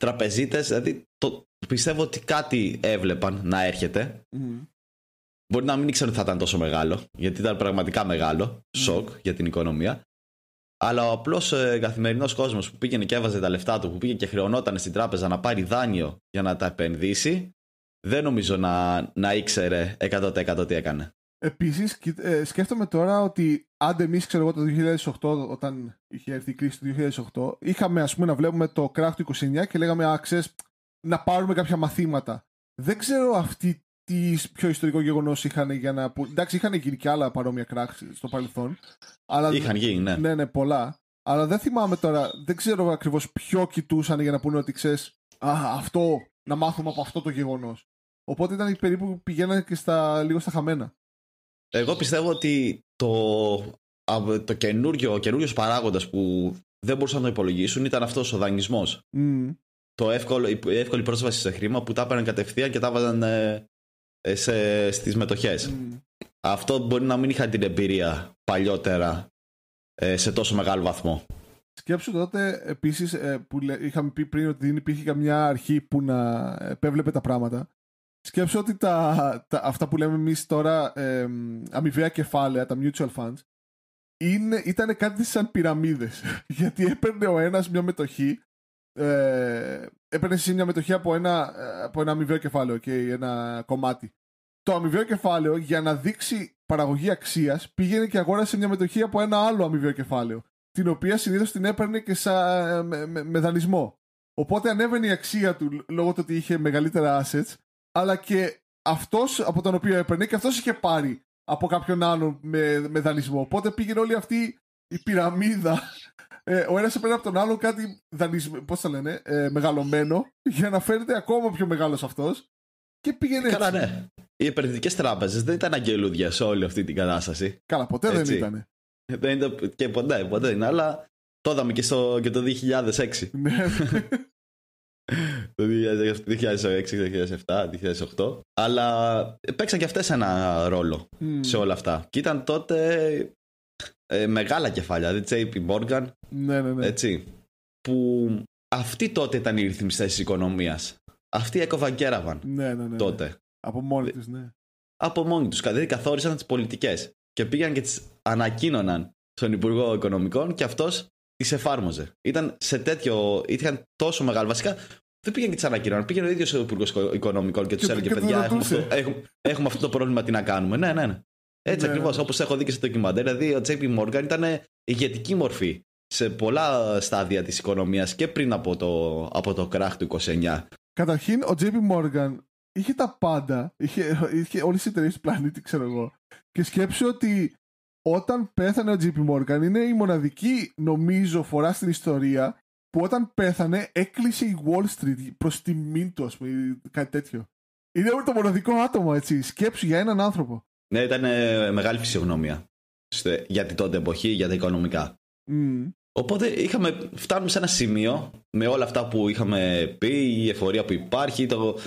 B: τραπεζίτες. Δηλαδή το, πιστεύω ότι κάτι έβλεπαν να έρχεται. Μπορεί να μην ήξερε ότι θα ήταν τόσο μεγάλο, γιατί ήταν πραγματικά μεγάλο ναι. σοκ για την οικονομία. Αλλά ο απλός ε, καθημερινός κόσμος που πήγαινε και έβαζε τα λεφτά του, που πήγε και χρεωνόταν στην τράπεζα να πάρει δάνειο για να τα επενδύσει, δεν νομίζω να, να ήξερε 100% τι έκανε.
A: Επίσης, ε, σκέφτομαι τώρα ότι αν εμείς, ξέρω εγώ, το 2008, όταν είχε έρθει η κρίση του 2008, είχαμε ας πούμε, να βλέπουμε το κράτο του 29 και λέγαμε, Α, να πάρουμε κάποια μαθήματα. Δεν ξέρω αυτή τι πιο ιστορικό γεγονός είχαν για να. Εντάξει, είχαν γίνει και άλλα παρόμοια κράξ στο παρελθόν. Αλλά είχαν γίνει, ναι. Ναι, ναι, πολλά. Αλλά δεν θυμάμαι τώρα, δεν ξέρω ακριβώς ποιο κοιτούσαν για να πούνε ότι ξέρεις, Α, αυτό, να μάθουμε από αυτό το γεγονός. Οπότε ήταν περίπου που πηγαίνανε και στα, λίγο στα χαμένα.
B: Εγώ πιστεύω ότι το, το καινούριο, ο καινούριος παράγοντας που δεν μπορούσαν να το υπολογίσουν ήταν αυτός ο δανεισμός. Mm. Το εύκολο, η εύκολη πρόσβαση σε χρήμα που τα έπαιρναν κατευθείαν και τα έβαζαν ε, ε, σε, στις μετοχές. Αυτό μπορεί να μην είχα την εμπειρία παλιότερα ε, σε τόσο μεγάλο βαθμό.
A: Σκέψου τότε επίσης ε, που είχαμε πει πριν ότι δεν υπήρχε καμιά αρχή που να επέβλεπε τα πράγματα. Σκέψου ότι τα, αυτά που λέμε εμείς τώρα ε, αμοιβαία κεφάλαια, τα mutual funds, είναι, ήταν κάτι σαν πυραμίδες Γιατί έπαιρνε ο ένας μια μετοχή ε, έπαιρνε εσύ μια μετοχή από ένα, ε, από ένα αμοιβαίο κεφάλαιο, ένα κομμάτι. Το αμοιβαίο κεφάλαιο για να δείξει παραγωγή αξίας πήγαινε και αγόρασε μια μετοχή από ένα άλλο αμοιβαίο κεφάλαιο. Την οποία συνήθως την έπαιρνε και σα, ε, με, με, με δανεισμό. Οπότε ανέβαινε η αξία του λόγω του ότι είχε μεγαλύτερα assets, αλλά και αυτός από τον οποίο έπαιρνε και αυτός είχε πάρει από κάποιον άλλον με, με δανεισμό. Οπότε πήγαινε όλη αυτή η πυραμίδα ε, ο ένας έπαιρνε από τον άλλο κάτι λένε, ε, μεγαλωμένο, για να φαίνεται ακόμα πιο μεγάλος αυτός. Και πήγαινε Καλά, ναι.
B: Οι επενδυτικές τράπεζες δεν ήταν αγγελούδια σε όλη αυτή την κατάσταση. Καλά, ποτέ έτσι. Ε, δεν ήταν. Δεν ήταν και ποτέ, ποτέ είναι, αλλά το είδαμε και, στο, και το 2006. Ναι. το 2006, 2007, 2008. Αλλά παίξαν και αυτές ένα ρόλο mm. σε όλα αυτά. Και ήταν τότε ε, μεγάλα κεφάλια, δηλαδή JP Morgan. Ναι, ναι, ναι. Έτσι, που αυτή τότε ήταν η ρυθμιστές της οικονομίας. Αυτοί έκοβαν και έραβαν ναι, ναι, ναι, τότε. Από μόνοι του, ναι. Από μόνοι τους. Δηλαδή καθόρισαν τις πολιτικές και πήγαν και τις ανακοίνωναν στον Υπουργό Οικονομικών και αυτός τις εφάρμοζε. Ήταν σε τέτοιο. Είχαν τόσο μεγάλο. Βασικά δεν πήγαν και τις ανακοίνωναν. Πήγαινε ο ίδιος ο Υπουργός Οικονομικών και τους έλεγε: Παιδιά, έχουμε έχουμε αυτό το πρόβλημα, τι να κάνουμε. Ναι, ναι, ναι. Έτσι ναι, ακριβώς, ναι. όπως έχω δει και στο ντοκιμαντέρ. Δηλαδή, ο JP Morgan ήταν ηγετική μορφή σε πολλά στάδια της οικονομίας και πριν από το, από το κράχ του 29.
A: Καταρχήν, ο JP Morgan είχε τα πάντα. Είχε, είχε όλες τι εταιρείε του πλανήτη, ξέρω εγώ. Και σκέψε ότι όταν πέθανε ο JP Morgan είναι η μοναδική νομίζω φορά στην ιστορία που όταν πέθανε έκλεισε η Wall Street προς μήν του ας πούμε κάτι τέτοιο. Είναι το μοναδικό άτομο έτσι σκέψου για έναν άνθρωπο.
B: Ναι, ήταν ε, μεγάλη φυσιογνώμια για την τότε εποχή, για τα οικονομικά. Οπότε είχαμε, φτάνουμε σε ένα σημείο με όλα αυτά που είχαμε πει, η εφορία που υπάρχει, το,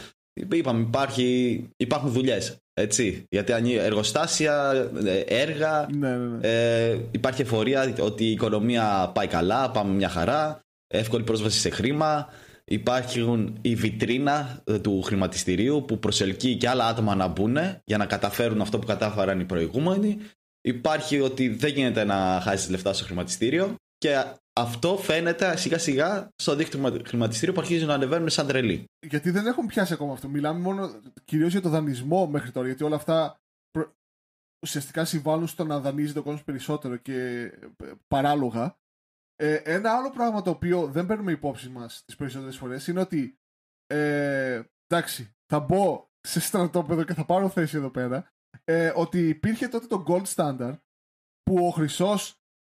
B: είπαμε υπάρχει, υπάρχουν δουλειές. Έτσι, γιατί αν εργοστάσια, ε, έργα, ναι, ναι, ναι, Ε, υπάρχει εφορία ότι η οικονομία πάει καλά, πάμε μια χαρά, εύκολη πρόσβαση σε χρήμα, Υπάρχουν η βιτρίνα ε, του χρηματιστηρίου που προσελκύει και άλλα άτομα να μπουν για να καταφέρουν αυτό που κατάφεραν οι προηγούμενοι. Υπάρχει ότι δεν γίνεται να χάσεις λεφτά στο χρηματιστήριο και αυτό φαίνεται σιγά σιγά στο δίκτυο χρηματιστήριο που αρχίζει να ανεβαίνουν σαν τρελή.
A: Γιατί δεν έχουν πιάσει ακόμα αυτό. Μιλάμε μόνο κυρίως για το δανεισμό μέχρι τώρα. Γιατί όλα αυτά ουσιαστικά συμβάλλουν στο να δανείζεται ο κόσμος περισσότερο και ε, παράλογα. Ε, ένα άλλο πράγμα το οποίο δεν παίρνουμε υπόψη μας τις περισσότερες φορές είναι ότι. Ε, εντάξει, θα μπω σε στρατόπεδο και θα πάρω θέση εδώ πέρα. Ε, ότι υπήρχε τότε το gold standard που ο χρυσός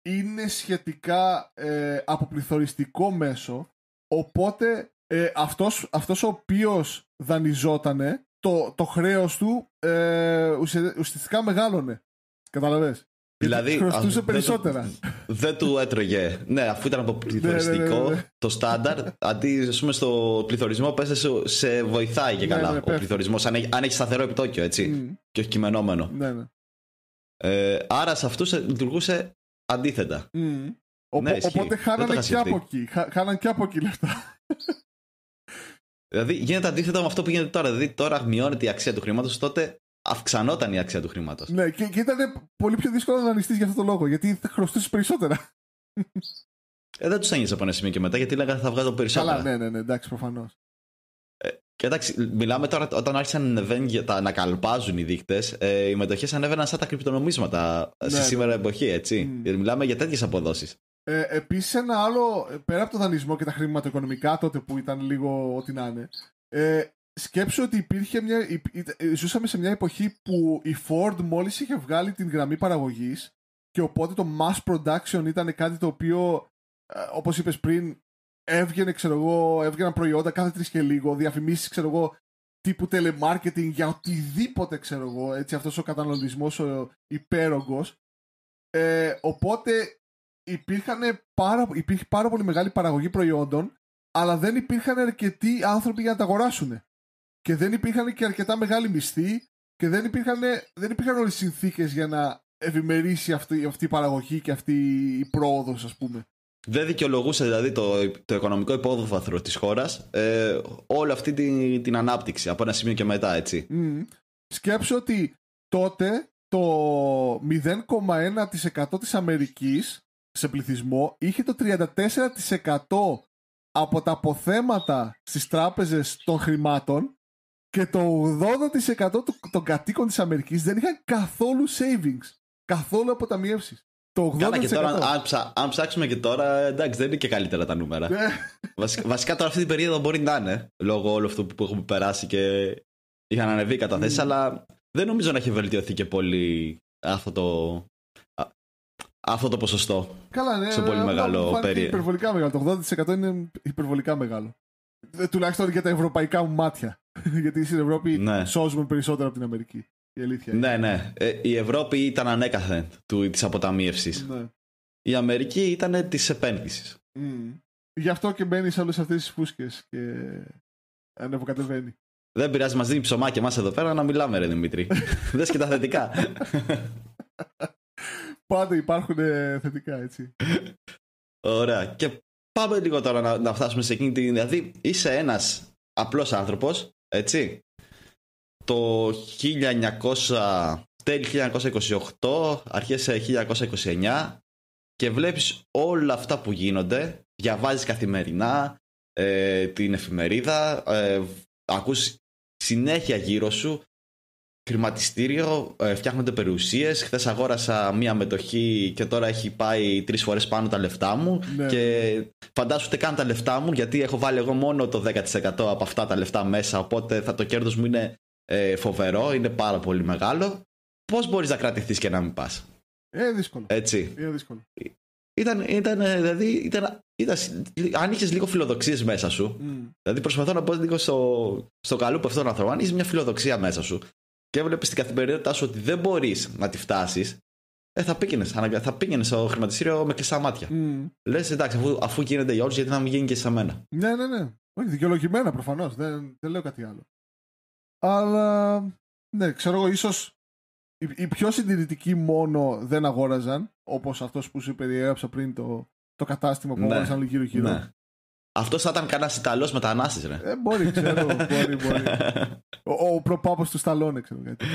A: είναι σχετικά ε, αποπληθωριστικό μέσο. Οπότε ε, αυτός, αυτός ο οποίος δανειζότανε το, το χρέος του ε, ουσιαστικά μεγάλωνε. Καταλαβες.
B: Δηλαδή, περισσότερα. Δεν, του έτρωγε. ναι, αφού ήταν από πληθωριστικό ναι, ναι, ναι, το στάνταρ, αντί ας πούμε, στο πληθωρισμό, πέστε σε, σε βοηθάει και καλά ο πληθωρισμός. Αν, αν έχεις σταθερό επιτόκιο, έτσι. Και όχι κειμενόμενο. Ναι, ναι. Ε, άρα σε αυτούς ε, λειτουργούσε αντίθετα. Mm. ναι, οπότε χάνανε και από
A: εκεί. Χάνανε και από εκεί λεφτά.
B: Δηλαδή γίνεται αντίθετα με αυτό που γίνεται τώρα. Δηλαδή τώρα μειώνεται η αξία του χρήματος, τότε αυξανόταν η αξία του χρήματος.
A: Ναι, και, και ήταν πολύ πιο δύσκολο να δανειστεί για αυτόν τον λόγο, γιατί θα χρωστούσε περισσότερα.
B: Ε, δεν τους ένιωσε από ένα σημείο και μετά, γιατί λέγανε θα βγάζω περισσότερα. Καλά,
A: ναι, ναι, ναι εντάξει, προφανώς.
B: Ε, εντάξει, μιλάμε τώρα όταν άρχισαν να, τα, να καλπάζουν οι δείκτες, ε, οι μετοχές ανέβαιναν σαν τα κρυπτονομίσματα ε, ναι, στη ναι. σήμερα εποχή, έτσι. Mm. Μιλάμε για τέτοιες αποδόσεις.
A: Ε, Επίσης, ένα άλλο, ε, πέρα από το δανεισμό και τα χρηματοοικονομικά τότε που ήταν λίγο ό,τι να είναι, ε, σκέψω ότι υπήρχε μια. Ε, ε, ζούσαμε σε μια εποχή που η Ford μόλις είχε βγάλει την γραμμή παραγωγής και οπότε το mass production ήταν κάτι το οποίο, ε, όπως είπες, πριν, έβγαινε, ξέρω εγώ, έβγαιναν προϊόντα κάθε τρεις και λίγο, διαφημίσεις, ξέρω τύπου telemarketing για οτιδήποτε, ξέρω εγώ, έτσι, αυτός ο καταναλωτισμός ο Ε, οπότε πάρα, υπήρχε πάρα πολύ μεγάλη παραγωγή προϊόντων αλλά δεν υπήρχαν αρκετοί άνθρωποι για να τα αγοράσουν και δεν υπήρχαν και αρκετά μεγάλοι μισθοί και δεν υπήρχαν, δεν υπήρχαν όλες οι συνθήκες για να ευημερήσει αυτή, αυτή η παραγωγή και αυτή η πρόοδος ας πούμε.
B: Δεν δικαιολογούσε δηλαδή το, το οικονομικό υπόβαθρο της χώρας ε, όλη αυτή την, την ανάπτυξη από ένα σημείο και μετά έτσι.
A: Mm. Σκέψω ότι τότε το 0,1% της Αμερικής σε πληθυσμό είχε το 34% από τα αποθέματα στις τράπεζες των χρημάτων και το 80% των κατοίκων της Αμερικής δεν είχαν καθόλου savings. Καθόλου αποταμιεύσεις. Το 80%. Καλά και τώρα, αν,
B: ψα, αν, ψάξουμε και τώρα, εντάξει, δεν είναι και καλύτερα τα νούμερα. Ναι. βασικά, τώρα αυτή την περίοδο μπορεί να είναι λόγω όλου αυτού που έχουμε περάσει και είχαν ανεβεί οι καταθέσεις, αλλά δεν νομίζω να έχει βελτιωθεί και πολύ αυτό το, αυτό το ποσοστό. Καλά, ναι, σε πολύ μεγάλο περίοδο.
A: Υπερβολικά μεγάλο. Το 80% είναι υπερβολικά μεγάλο. Ε, τουλάχιστον για τα ευρωπαϊκά μου μάτια. Γιατί στην Ευρώπη ναι. σώζουμε περισσότερο από την Αμερική. Η αλήθεια.
B: Ναι, ναι. Ε, η Ευρώπη ήταν ανέκαθεν της αποταμίευσης. Ναι. Η Αμερική ήταν της επένδυσης.
A: Mm. Γι' αυτό και μπαίνει σε όλες αυτές τις φούσκες και ανεβοκατεβαίνει.
B: Δεν πειράζει, μας δίνει ψωμάκι εμάς εδώ πέρα να μιλάμε, ρε Δημήτρη. Δες και τα θετικά.
A: Πάντα υπάρχουν θετικά, έτσι.
B: Ωραία. Πάμε λίγο τώρα να, φτάσουμε σε εκείνη την. Δηλαδή, είσαι ένας απλός άνθρωπος, έτσι. Το 1900, τέλη 1928, αρχέ 1929 και βλέπεις όλα αυτά που γίνονται, διαβάζεις καθημερινά ε, την εφημερίδα, ε, ακούς συνέχεια γύρω σου Κρηματιστήριο, ε, φτιάχνονται περιουσίες. Χθες αγόρασα μία μετοχή και τώρα έχει πάει τρεις φορές πάνω τα λεφτά μου. Ναι. Και ναι, ναι. φαντάσου ούτε καν τα λεφτά μου, γιατί έχω βάλει εγώ μόνο το 10% από αυτά τα λεφτά μέσα. Οπότε θα το κέρδος μου είναι ε, φοβερό, είναι πάρα πολύ μεγάλο. Πώς μπορείς να κρατηθείς και να μην πας. Ε, δύσκολο. Έτσι. Ε, δύσκολο. Ήταν, ήταν, ε, δηλαδή, ήταν, ήταν, αν είχες λίγο φιλοδοξίες μέσα σου, mm. δηλαδή προσπαθώ να πω λίγο στο, στο καλό που αυτόν τον άνθρωπο, αν είχες μια φιλοδοξία μέσα σου, και έβλεπες την καθημερινότητά σου ότι δεν μπορείς να τη φτάσεις, ε, θα πήγαινε. Θα πήγαινε στο χρηματιστήριο με κλειστά μάτια. Mm. Λες εντάξει, αφού, αφού γίνεται για όλου, γιατί να μην γίνει και σε μένα.
A: Ναι, ναι, ναι. Όχι, δικαιολογημένα προφανώς. Δεν, δεν λέω κάτι άλλο. Αλλά ναι, ξέρω εγώ, ίσως οι, πιο συντηρητικοί μόνο δεν αγόραζαν, όπως αυτός που σου περιέγραψα πριν το, το κατάστημα που ναι. αγόραζαν γύρω-γύρω. Ναι.
B: Αυτό θα ήταν κανένας Ιταλός μετανάστης, ρε. Ε, μπορεί, ξέρω. μπορεί, μπορεί.
A: ο ο του Σταλόνε, ξέρω κάτι.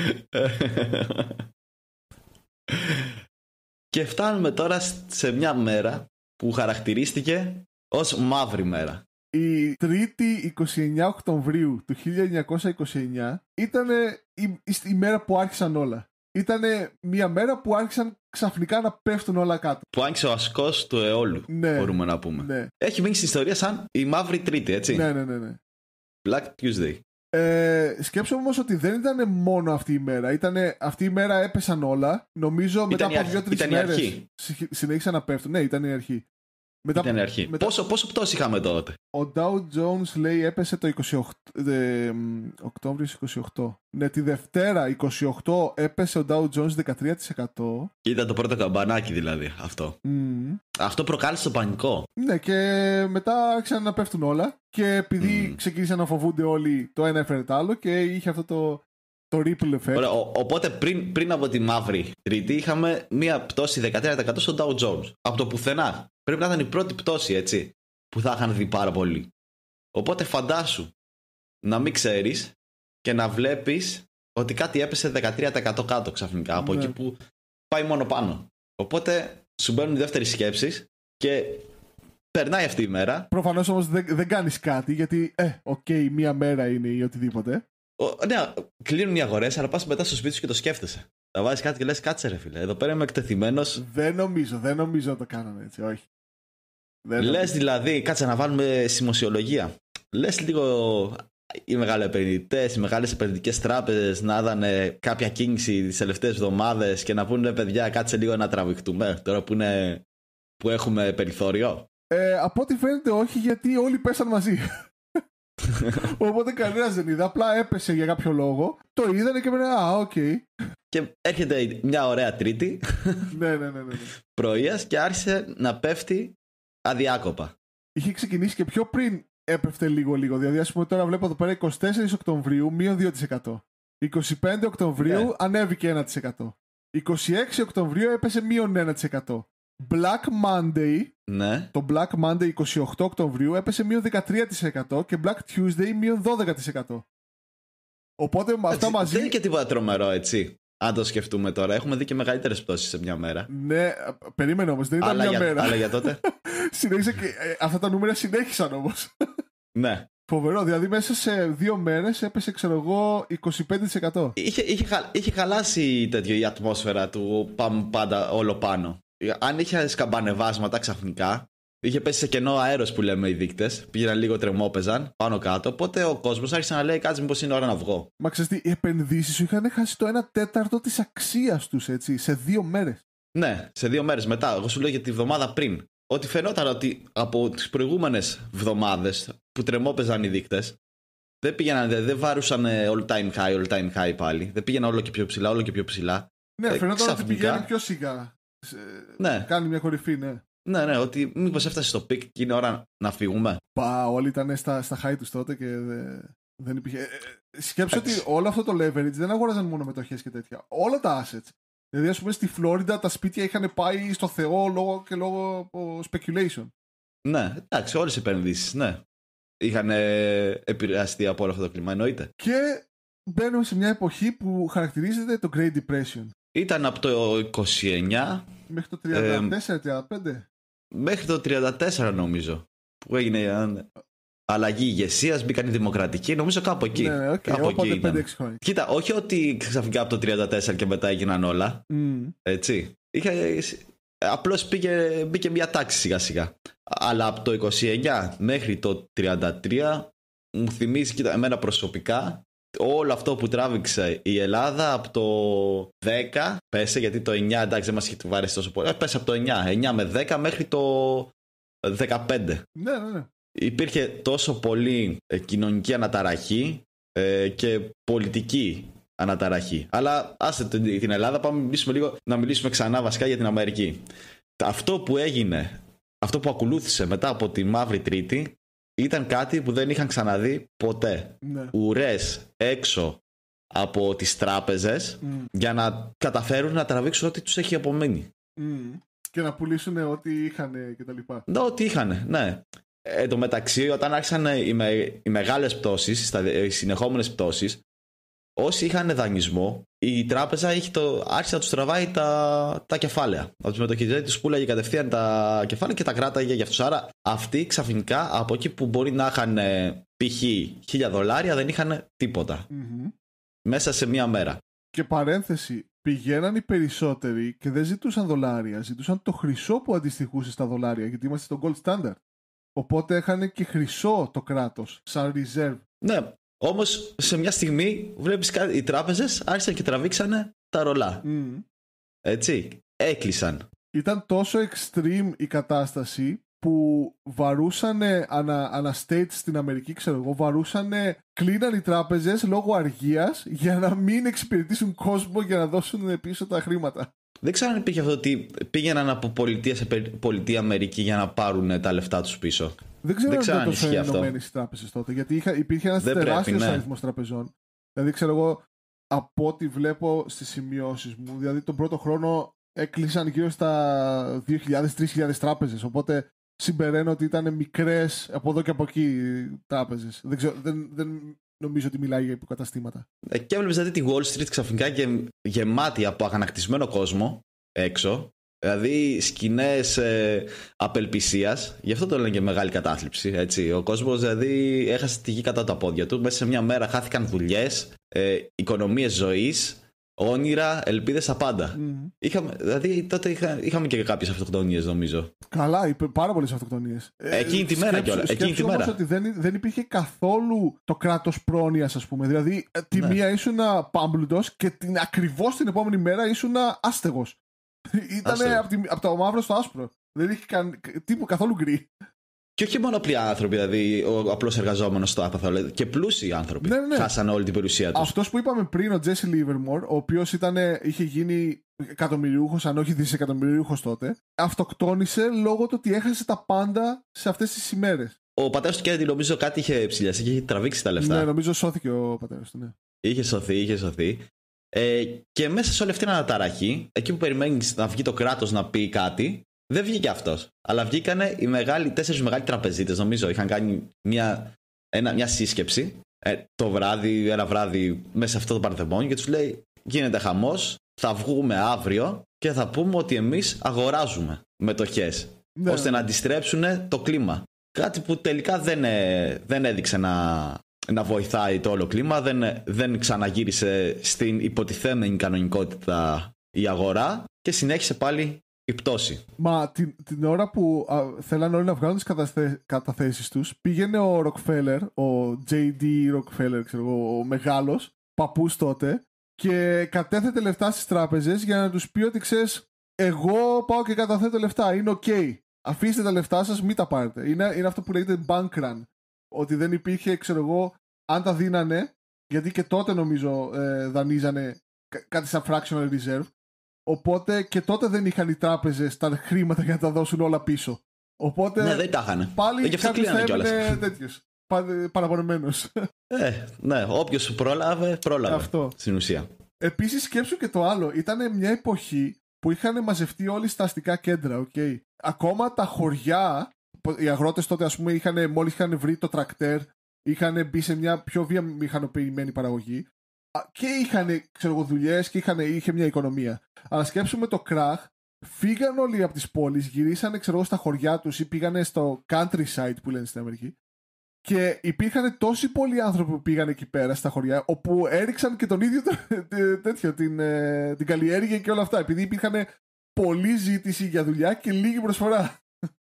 B: και φτάνουμε τώρα σε μια μέρα που χαρακτηρίστηκε ως μαύρη μέρα.
A: Η 3η 29 Οκτωβρίου του 1929 ήταν η, η, η μέρα που άρχισαν όλα ήταν μια μέρα που άρχισαν ξαφνικά να πέφτουν όλα κάτω.
B: Που άνοιξε ο ασκός του αιώλου, ναι, μπορούμε να πούμε. Ναι. Έχει μείνει στην ιστορία σαν η μαύρη Τρίτη, έτσι. Ναι, ναι, ναι. ναι. Black Tuesday.
A: Ε, σκέψω όμως ότι δεν ήταν μόνο αυτή η μέρα. Ήτανε, αυτή η μέρα έπεσαν όλα. ήταν μετά από δύο-τρει μέρε συνέχισαν να πέφτουν. Ναι, ήταν η αρχή. Μετά,
B: αρχή. Πόσο, πόσο πτώση είχαμε τότε.
A: Ο Dow Jones λέει έπεσε το 28, Οκτωβρίου Οκτώβριο 28. Ναι, τη Δευτέρα 28 έπεσε ο Dow Jones 13%.
B: Ήταν το πρώτο καμπανάκι δηλαδή αυτό. Αυτό προκάλεσε το πανικό.
A: Ναι, και μετά άρχισαν να πέφτουν όλα. Και επειδή mm. ξεκίνησαν να φοβούνται όλοι, το ένα έφερε το άλλο και είχε αυτό το effect.
B: οπότε πριν, πριν από τη μαύρη Τρίτη είχαμε μία πτώση 13% στο Dow Jones. Από το πουθενά. Πρέπει να ήταν η πρώτη πτώση, έτσι, που θα είχαν δει πάρα πολύ. Οπότε φαντάσου να μην ξέρεις και να βλέπεις ότι κάτι έπεσε 13% κάτω ξαφνικά από ναι. εκεί που πάει μόνο πάνω. Οπότε σου μπαίνουν οι δεύτερες σκέψεις και περνάει αυτή η μέρα.
A: Προφανώς όμως δεν, δεν κάνεις κάτι γιατί, ε, οκ, okay, μία μέρα είναι ή οτιδήποτε
B: ναι, κλείνουν οι αγορές, αλλά πας μετά στο σπίτι σου και το σκέφτεσαι. Θα βάζεις κάτι και λες, κάτσε ρε φίλε. Εδώ πέρα είμαι εκτεθειμένος.
A: Δεν νομίζω, δεν νομίζω να το κάνανε έτσι, όχι.
B: Λε δηλαδή, κάτσε να βάλουμε σημοσιολογία. Λες λίγο οι μεγάλοι επενδυτές, οι μεγάλες επενδυτικές τράπεζες να δανε κάποια κίνηση τις τελευταίες εβδομάδες και να πούνε παιδιά, κάτσε λίγο να τραβηχτούμε τώρα που, που έχουμε περιθώριο.
A: Ε, από ό,τι φαίνεται όχι, γιατί όλοι πέσαν μαζί. Οπότε κανένας δεν είδε. Απλά έπεσε για κάποιο λόγο. Το είδανε και πέρα. Α, οκ. Okay.
B: Και έρχεται μια ωραία Τρίτη. ναι, ναι, ναι. ναι. ναι. Πρωίας και άρχισε να πέφτει αδιάκοπα.
A: Είχε ξεκινήσει και πιο πριν έπεφτε λίγο-λίγο. Δηλαδή, ας πούμε, τώρα βλέπω εδώ πέρα 24 Οκτωβρίου μείον 2%. 25 Οκτωβρίου ναι. ανέβηκε 1%. 26 Οκτωβρίου έπεσε μείον 1%. Black Monday, ναι. το Black Monday 28 Οκτωβρίου έπεσε μείον 13% και Black Tuesday μείον 12%.
B: Οπότε με αυτά μαζί. Δεν είναι και τίποτα τρομερό, έτσι. Αν το σκεφτούμε τώρα, έχουμε δει και μεγαλύτερες πτώσεις σε μια μέρα.
A: Ναι, περίμενε όμως, δεν ήταν μια μέρα. Αλλά για τότε. Συνέχισε και, ε, αυτά τα νούμερα συνέχισαν όμως. Ναι. Φοβερό, δηλαδή μέσα σε δύο μέρες έπεσε, ξέρω εγώ, 25%.
B: Είχε, είχε, χα, είχε χαλάσει τέτοιο η ατμόσφαιρα του πάμε πάντα όλο πάνω αν είχε σκαμπανεβάσματα ξαφνικά, είχε πέσει σε κενό αέρος που λέμε οι δείκτες. Πήγαιναν λίγο τρεμόπαιζαν πάνω κάτω. Οπότε ο κόσμος άρχισε να λέει: Κάτσε, μήπως είναι ώρα να βγω.
A: Μα ξέρεις τι, οι επενδύσεις σου είχαν χάσει το 1 τέταρτο της αξίας τους έτσι, σε δύο μέρες.
B: Ναι, σε δύο μέρες μετά. Εγώ σου λέω για τη βδομάδα πριν. Ότι φαινόταν ότι από τις προηγούμενες βδομάδες που τρεμόπαιζαν οι δείκτες, δεν πήγαιναν, δεν βάρουσαν all time high, all time high πάλι. Δεν πήγαιναν όλο και πιο ψηλά, όλο και πιο ψηλά. Ναι, ε, φαινόταν ότι πηγαίνει
A: πιο σιγά ναι. κάνει μια κορυφή, ναι.
B: Ναι, ναι, ότι μήπως έφτασε στο πικ και είναι ώρα να φύγουμε.
A: Πα, όλοι ήταν στα, στα high τους τότε και δεν, δεν υπήρχε. Ε, ε, Σκέψτε ότι όλο αυτό το leverage δεν αγόραζαν μόνο μετοχές και τέτοια. Όλα τα assets. Δηλαδή, ας πούμε, στη Φλόριντα τα σπίτια είχαν πάει στο Θεό λόγω λόγω speculation.
B: Ναι, εντάξει, όλες οι επενδύσεις, ναι. Είχαν ε, επηρεαστεί από όλο αυτό το κλίμα, εννοείται.
A: Και μπαίνουμε σε μια εποχή που χαρακτηρίζεται το Great Depression.
B: Ήταν από το 29
A: Μέχρι το 34, ε, 35.
B: Μέχρι το 34 νομίζω. Που έγινε η ε, αλλαγή ηγεσίας, μπήκαν οι δημοκρατικοί. Νομίζω κάπου εκεί. Ναι, okay, ήταν. 5-6 Κοίτα, όχι ότι ξαφνικά από το 34 και μετά έγιναν όλα. Mm. Έτσι. Είχε, απλώς πήγε, μπήκε μια τάξη σιγά σιγά. Αλλά από το 29 μέχρι το 33 μου θυμίζει, κοίτα, εμένα προσωπικά όλο αυτό που τράβηξε η Ελλάδα από το 10, πέσε γιατί το 9 εντάξει δεν μας έχει βαρέσει τόσο πολύ, ε, πέσε από το 9, 9 με 10 μέχρι το 15. Ναι, ναι, ναι. Υπήρχε τόσο πολύ ε, κοινωνική αναταραχή ε, και πολιτική αναταραχή. Αλλά άσε την Ελλάδα, πάμε μιλήσουμε λίγο, να μιλήσουμε ξανά βασικά για την Αμερική. Αυτό που έγινε, αυτό που ακολούθησε μετά από τη Μαύρη Τρίτη ήταν κάτι που δεν είχαν ξαναδεί ποτέ. Ναι. Ουρές έξω από τις τράπεζες mm. για να καταφέρουν να τραβήξουν ό,τι τους έχει απομείνει.
A: Mm. Και να πουλήσουν ό,τι είχαν και λοιπά.
B: Ναι, ό,τι είχαν, ναι. εν τω μεταξύ, όταν άρχισαν οι, με, οι μεγάλες πτώσεις, οι συνεχόμενες πτώσεις, όσοι είχαν δανεισμό η τράπεζα είχε το, άρχισε να τους τραβάει τα, τα κεφάλαια. Από το μετοχητέ δηλαδή, τους πουλάγε κατευθείαν τα κεφάλαια και τα κράταγε για αυτούς. Άρα αυτοί ξαφνικά από εκεί που μπορεί να είχαν ε, π.χ. χίλια δολάρια δεν είχαν Μέσα σε μία μέρα.
A: Και παρένθεση, πηγαίναν οι περισσότεροι και δεν ζητούσαν δολάρια, ζητούσαν το χρυσό που αντιστοιχούσε στα δολάρια, γιατί είμαστε στο gold standard. Οπότε είχαν και χρυσό το κράτος σαν reserve.
B: Ναι, Όμως σε μια στιγμή βλέπεις κάτι. Οι τράπεζες άρχισαν και τραβήξαν τα ρολά. Έτσι. Έκλεισαν.
A: Ήταν τόσο extreme η κατάσταση που βαρούσαν ανα, στην Αμερική, ξέρω εγώ, βαρούσαν κλείναν οι τράπεζες λόγω αργίας για να μην εξυπηρετήσουν κόσμο για να δώσουν πίσω τα χρήματα.
B: Δεν ξέρω αν υπήρχε αυτό ότι πήγαιναν από πολιτεία σε πολιτεία Αμερική για να πάρουν ε, τα λεφτά τους πίσω. Δεν ξέρω, δεν ξέρω αν ήταν
A: τόσο τράπεζες τότε. Γιατί είχα, υπήρχε ένας τεράστιος ναι. αριθμός τραπεζών. Δηλαδή, ξέρω εγώ, από ό,τι βλέπω στις σημειώσεις μου, δηλαδή τον πρώτο χρόνο έκλεισαν γύρω στα 2.000-3.000 τράπεζες. Οπότε συμπεραίνω ότι ήταν μικρές από εδώ και από εκεί τράπεζες. Δεν, ξέρω, δεν, δεν νομίζω ότι μιλάει για υποκαταστήματα.
B: Ε, και έβλεπες δηλαδή τη Wall Street ξαφνικά και γεμάτη από αγανακτισμένο κόσμο έξω. Δηλαδή σκηνές ε, απελπισίας. Γι' αυτό το λένε και μεγάλη κατάθλιψη. Έτσι. Ο κόσμος δηλαδή έχασε τη γη κατά τα πόδια του. Μέσα σε μια μέρα χάθηκαν δουλειές, ε, οικονομίες ζωής όνειρα, ελπίδες, απάντα. Mm. Είχαμε, δηλαδή τότε είχα, είχαμε και κάποιες αυτοκτονίες, νομίζω.
A: Καλά, πάρα πολλές αυτοκτονίες. Ε, εκείνη τη μέρα κιόλας. Εκείνη τη μέρα. ότι δεν, δεν υπήρχε καθόλου το κράτος πρόνοιας, ας πούμε. Δηλαδή, ε, τη ναι. μία ήσουν πάμπλουτος και ακριβώς την επόμενη μέρα ήσουν άστεγος. Ήταν από, από το μαύρο στο άσπρο. Δεν είχε καν, καθόλου γκρι.
B: Και όχι μόνο απλοί άνθρωποι, δηλαδή ο απλός εργαζόμενος στο άπαθο, δηλαδή, και πλούσιοι άνθρωποι. Ναι, ναι, ναι. όλη την περιουσία τους. Αυτός
A: που είπαμε πριν, ο Τζέσι Λίβερμορ, ο οποίος είχε γίνει εκατομμυριούχο, αν όχι δισεκατομμυριούχο τότε, αυτοκτόνησε λόγω του ότι έχασε τα πάντα σε αυτές τις ημέρες.
B: Ο πατέρας του Κέντι νομίζω κάτι είχε ψηλιαστεί και είχε τραβήξει τα λεφτά. Ναι,
A: νομίζω σώθηκε ο πατέρας του, ναι.
B: Είχε σωθεί, είχε σωθεί. Ε, και μέσα σε όλη αυτή την αναταραχή, εκεί που περιμένεις να βγει το κράτος να πει κάτι, δεν βγήκε αυτός. Αλλά βγήκανε οι μεγάλοι, τέσσερις μεγάλοι τραπεζίτες, νομίζω. Είχαν κάνει μια, ένα, μια σύσκεψη ε, το βράδυ, ένα βράδυ μέσα σε αυτό το παρθεμόνιο και τους λέει: Γίνεται χαμός. Θα βγούμε αύριο και θα πούμε ότι εμείς αγοράζουμε μετοχές. Ναι. ώστε να αντιστρέψουν το κλίμα. Κάτι που τελικά δεν, ε, δεν έδειξε να, να βοηθάει το όλο κλίμα, δεν, δεν ξαναγύρισε στην υποτιθέμενη κανονικότητα η αγορά και συνέχισε πάλι η πτώση.
A: Μα την, την ώρα που α, όλοι να βγάλουν τις καταθέσει καταθέσεις τους, πήγαινε ο Rockefeller, ο J.D. Rockefeller, ξέρω εγώ, ο μεγάλος, παππούς τότε, και κατέθετε λεφτά στις τράπεζες για να τους πει ότι ξέρεις εγώ πάω και καταθέτω λεφτά, είναι ok. Αφήστε τα λεφτά σας μην τα πάρετε. Είναι, είναι αυτό που λέγεται bank run. Ότι δεν υπήρχε, ξέρω εγώ, αν τα δίνανε, γιατί και τότε νομίζω ε, δανείζανε κάτι σαν fractional reserve, Οπότε και τότε δεν είχαν οι τράπεζες τα χρήματα για να τα δώσουν όλα πίσω. Οπότε ναι, δεν τα είχαν. Πάλι και κάποιος κλείνανε έμεινε τέτοιο.
B: Ε, ναι, όποιος πρόλαβε, πρόλαβε. Αυτό. Στην ουσία.
A: Επίσης, σκέψου και το άλλο. Ήταν μια εποχή που είχαν μαζευτεί όλοι στα αστικά κέντρα, okay. Ακόμα τα χωριά, οι αγρότες τότε, ας πούμε, μόλις είχαν βρει το τρακτέρ, είχαν μπει σε μια πιο βιομηχανοποιημένη παραγωγή και είχαν δουλειές και είχαν, είχε μια οικονομία. Αλλά σκέψουμε το κράχ, φύγαν όλοι από τις πόλεις, γυρίσανε ξέρω, στα χωριά τους ή πήγανε στο countryside που λένε στην Αμερική. Και υπήρχαν τόσοι πολλοί άνθρωποι που πήγαν εκεί πέρα στα χωριά, όπου έριξαν και τον ίδιο τέτοιο, την, ε, την καλλιέργεια και όλα αυτά. Επειδή υπήρχαν πολλή ζήτηση για δουλειά και λίγη προσφορά.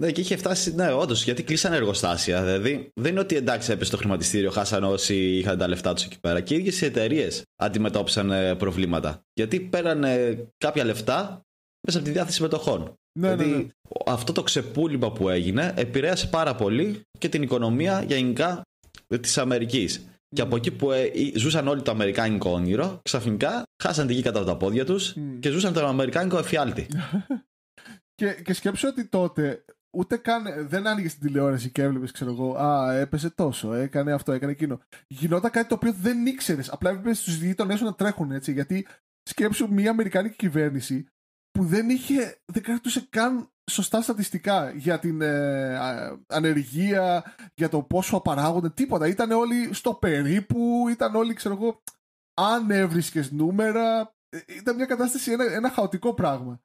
B: Ναι, και είχε φτάσει. Ναι, όντως, γιατί κλείσανε εργοστάσια. Δηλαδή, δεν είναι ότι εντάξει έπεσε το χρηματιστήριο, χάσαν όσοι είχαν τα λεφτά τους εκεί πέρα. Και οι ίδιες οι εταιρείες αντιμετώπισαν ε, προβλήματα. Γιατί πέρανε κάποια λεφτά μέσα από τη διάθεση μετοχών. Ναι, δηλαδή, ναι, ναι. αυτό το ξεπούλημα που έγινε επηρέασε πάρα πολύ και την οικονομία γενικά της Αμερικής. Και από εκεί που ε, ζούσαν όλοι το αμερικάνικο όνειρο, ξαφνικά χάσαν τη γη κατά τα πόδια τους mm. και ζούσαν τον αμερικάνικο εφιάλτη.
A: και, και σκέψω ότι τότε ούτε καν. Ε, δεν άνοιγες την τηλεόραση και έβλεπες, ξέρω εγώ, Α, έπεσε τόσο, ε, έκανε αυτό, έκανε εκείνο. Γινόταν κάτι το οποίο δεν ήξερες. Απλά έβλεπες στους γείτονές να τρέχουν έτσι. Γιατί σκέψου μια Αμερικάνικη κυβέρνηση που δεν είχε. δεν κρατούσε καν σωστά στατιστικά για την ε, ανεργία, για το πόσο απαράγονται, τίποτα. Ήταν όλοι στο περίπου, ήταν όλοι, ξέρω εγώ, αν έβρισκες νούμερα. Ε, ήταν μια κατάσταση, ένα, ένα χαοτικό πράγμα.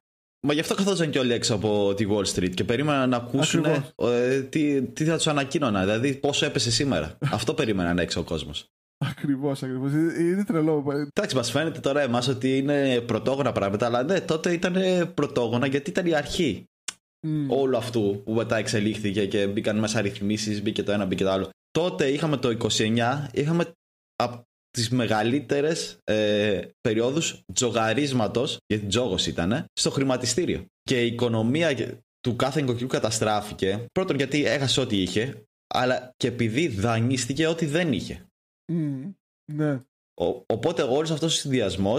B: Μα γι' αυτό καθόταν και όλοι έξω από τη Wall Street και περίμεναν να ακούσουν ε, τι, τι θα τους ανακοίνωνα, δηλαδή πόσο έπεσε σήμερα. αυτό περίμεναν έξω ο κόσμος.
A: Ακριβώς, ακριβώς. Ε, ε, είναι τρελό. Ε.
B: Εντάξει, μας φαίνεται τώρα εμάς ότι είναι πρωτόγωνα πράγματα, αλλά ναι, τότε ήταν πρωτόγωνα γιατί ήταν η αρχή mm. όλου αυτού που μετά εξελίχθηκε και μπήκαν μέσα αριθμίσει, μπήκε το ένα, μπήκε το άλλο. Τότε είχαμε το 29, είχαμε τις μεγαλύτερες ε, περιόδους τζογαρίσματος, γιατί τζόγος ήταν, στο χρηματιστήριο. Και η οικονομία του κάθε νοικοκυριού καταστράφηκε, πρώτον γιατί έχασε ό,τι είχε, αλλά και επειδή δανείστηκε ό,τι δεν είχε. ναι. Ο, οπότε όλος αυτός ο συνδυασμός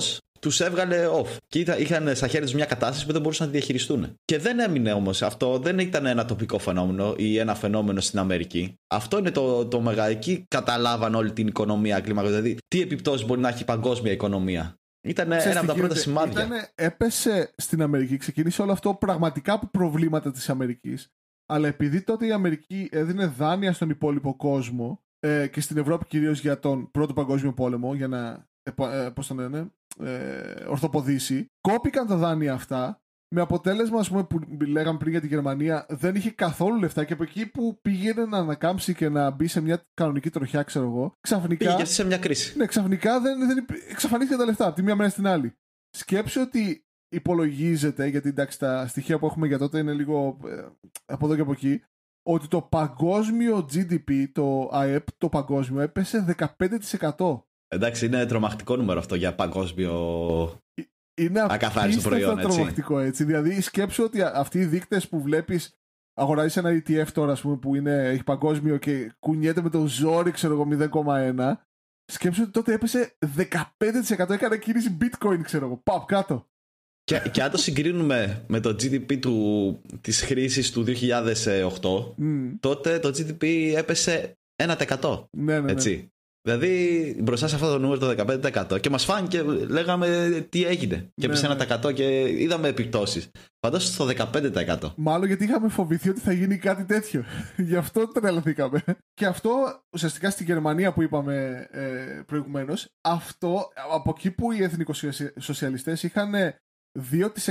B: του έβγαλε off. Και είχαν στα χέρια τους μια κατάσταση που δεν μπορούσαν να τη διαχειριστούν. Και δεν έμεινε όμως αυτό, δεν ήταν ένα τοπικό φαινόμενο ή ένα φαινόμενο στην Αμερική. Αυτό είναι το, το μεγάλο. Εκεί καταλάβαν όλη την οικονομία κλίμακα. Δηλαδή, τι επιπτώσεις μπορεί να έχει η παγκόσμια οικονομία. Ήταν ένα από τα πρώτα σημάδια.
A: Ήτανε, έπεσε στην Αμερική, ξεκίνησε όλο αυτό πραγματικά από προβλήματα της Αμερικής. Αλλά επειδή τότε η Αμερική έδινε δάνεια στον υπόλοιπο κόσμο ε, και στην Ευρώπη κυρίως για τον Πρώτο Παγκόσμιο Πόλεμο, για να. Ε, ε Πώς το λένε, ε, ορθοποδήσει. Κόπηκαν τα δάνεια αυτά με αποτέλεσμα, ας πούμε, που λέγαμε πριν για τη Γερμανία, δεν είχε καθόλου λεφτά και από εκεί που πήγαινε να ανακάμψει και να μπει σε μια κανονική τροχιά, ξέρω εγώ, ξαφνικά. Πήγε σε μια κρίση. Ναι, ξαφνικά δεν, δεν εξαφανίστηκαν τα λεφτά από τη μία μέρα στην άλλη. Σκέψε ότι υπολογίζεται, γιατί εντάξει τα στοιχεία που έχουμε για τότε είναι λίγο ε, από εδώ και από εκεί, ότι το παγκόσμιο GDP, το ΑΕΠ, το παγκόσμιο έπεσε 15%.
B: Εντάξει, είναι τρομακτικό νούμερο αυτό για παγκόσμιο είναι ακαθάριστο προϊόν. Είναι τρομακτικό
A: έτσι. Δηλαδή, σκέψω ότι αυτοί οι δείκτες που βλέπεις. Αγοράζεις ένα ETF τώρα, ας πούμε, που είναι, έχει παγκόσμιο και κουνιέται με το ζόρι, 0,1. Σκέψω ότι τότε έπεσε 15% έκανε κίνηση bitcoin, ξέρω εγώ. Παπ, κάτω.
B: Και, και αν το συγκρίνουμε με το GDP του, της χρήσης του 2008, τότε το GDP έπεσε 1%. Ναι, ναι, ναι, έτσι. Δηλαδή μπροστά σε αυτό το νούμερο το 15% και μας φάνηκε, λέγαμε τι έγινε. Και ναι, ένα 100% ναι. και είδαμε επιπτώσεις. Φαντάσου στο 15%.
A: Μάλλον γιατί είχαμε φοβηθεί ότι θα γίνει κάτι τέτοιο. Γι' αυτό τρελαθήκαμε. Και αυτό ουσιαστικά στη Γερμανία που είπαμε ε, προηγουμένως, αυτό από εκεί που οι εθνικοσοσιαλιστές είχαν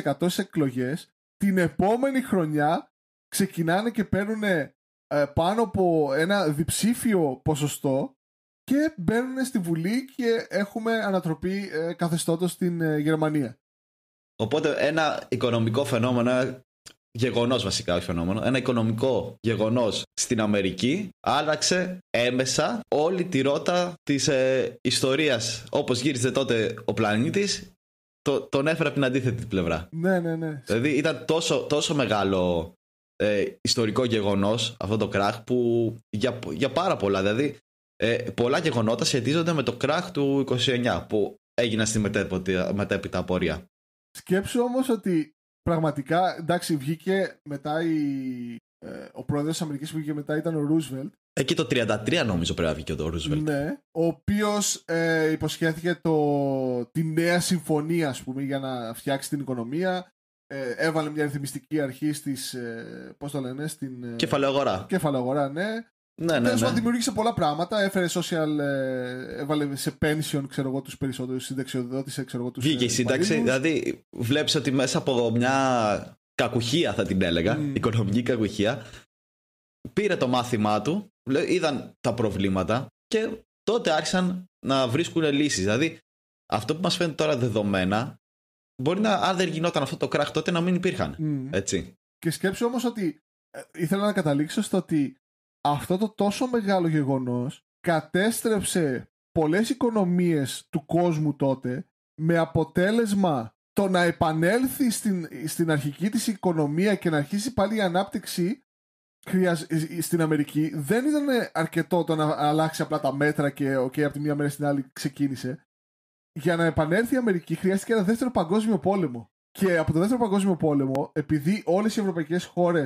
A: 2% στι εκλογές, την επόμενη χρονιά ξεκινάνε και παίρνουν ε, πάνω από ένα διψήφιο ποσοστό και μπαίνουν στη Βουλή και έχουμε ανατροπή ε, καθεστώτος στην ε, Γερμανία.
B: Οπότε ένα οικονομικό φαινόμενο, γεγονός βασικά όχι φαινόμενο, ένα οικονομικό γεγονός στην Αμερική άλλαξε έμεσα όλη τη ρότα της ε, ιστορίας όπως γύριζε τότε ο πλανήτης το, τον έφερα από την αντίθετη πλευρά.
A: Ναι, ναι, ναι.
B: Δηλαδή ήταν τόσο, τόσο μεγάλο ιστορικό γεγονός αυτό το κράχ που για, για πάρα πολλά δηλαδή ε, πολλά γεγονότα σχετίζονται με το κράχ του 29 που έγινε στη μετέπειτα, μετέπειτα απορία.
A: Σκέψου όμως ότι πραγματικά, εντάξει, βγήκε μετά η, ε, ο πρόεδρος της Αμερικής που βγήκε μετά ήταν ο Ρούσβελτ.
B: Εκεί το 33 νομίζω πρέπει να βγήκε ο Ρούσβελτ.
A: Ναι, ο οποίος ε, υποσχέθηκε το, τη νέα συμφωνία ας πούμε, για να φτιάξει την οικονομία. Ε, έβαλε μια ρυθμιστική αρχή στις, ε, πώς το στην... Ε, Κεφαλαιογορά. Κεφαλαιογορά, ναι ναι, ναι, ναι. δημιούργησε πολλά πράγματα. Έφερε social, ε, έβαλε σε pension, τους περισσότερους. Συνταξιοδότησε, ξέρω τους Βγήκε ε, η σύνταξη.
B: Δηλαδή, βλέπεις ότι μέσα από μια κακουχία, θα την έλεγα, mm. οικονομική κακουχία, πήρε το μάθημά του, είδαν τα προβλήματα και τότε άρχισαν να βρίσκουν λύσεις. Δηλαδή, αυτό που μας φαίνεται τώρα δεδομένα, μπορεί να, αν δεν γινόταν αυτό το κράχ τότε, να μην υπήρχαν. Mm. Έτσι.
A: Και σκέψω όμως ότι. Ε, ήθελα να καταλήξω στο ότι αυτό το τόσο μεγάλο γεγονός κατέστρεψε πολλές οικονομίες του κόσμου τότε με αποτέλεσμα το να επανέλθει στην, αρχική της οικονομία και να αρχίσει πάλι η ανάπτυξη ε, ε, στην Αμερική δεν ήταν αρκετό το να αλλάξει απλά τα μέτρα και okay, από τη μία μέρα στην άλλη ξεκίνησε. Για να επανέλθει η Αμερική χρειάστηκε ένα δεύτερο παγκόσμιο πόλεμο. Και από το δεύτερο παγκόσμιο πόλεμο, επειδή όλες οι ευρωπαϊκές χώρες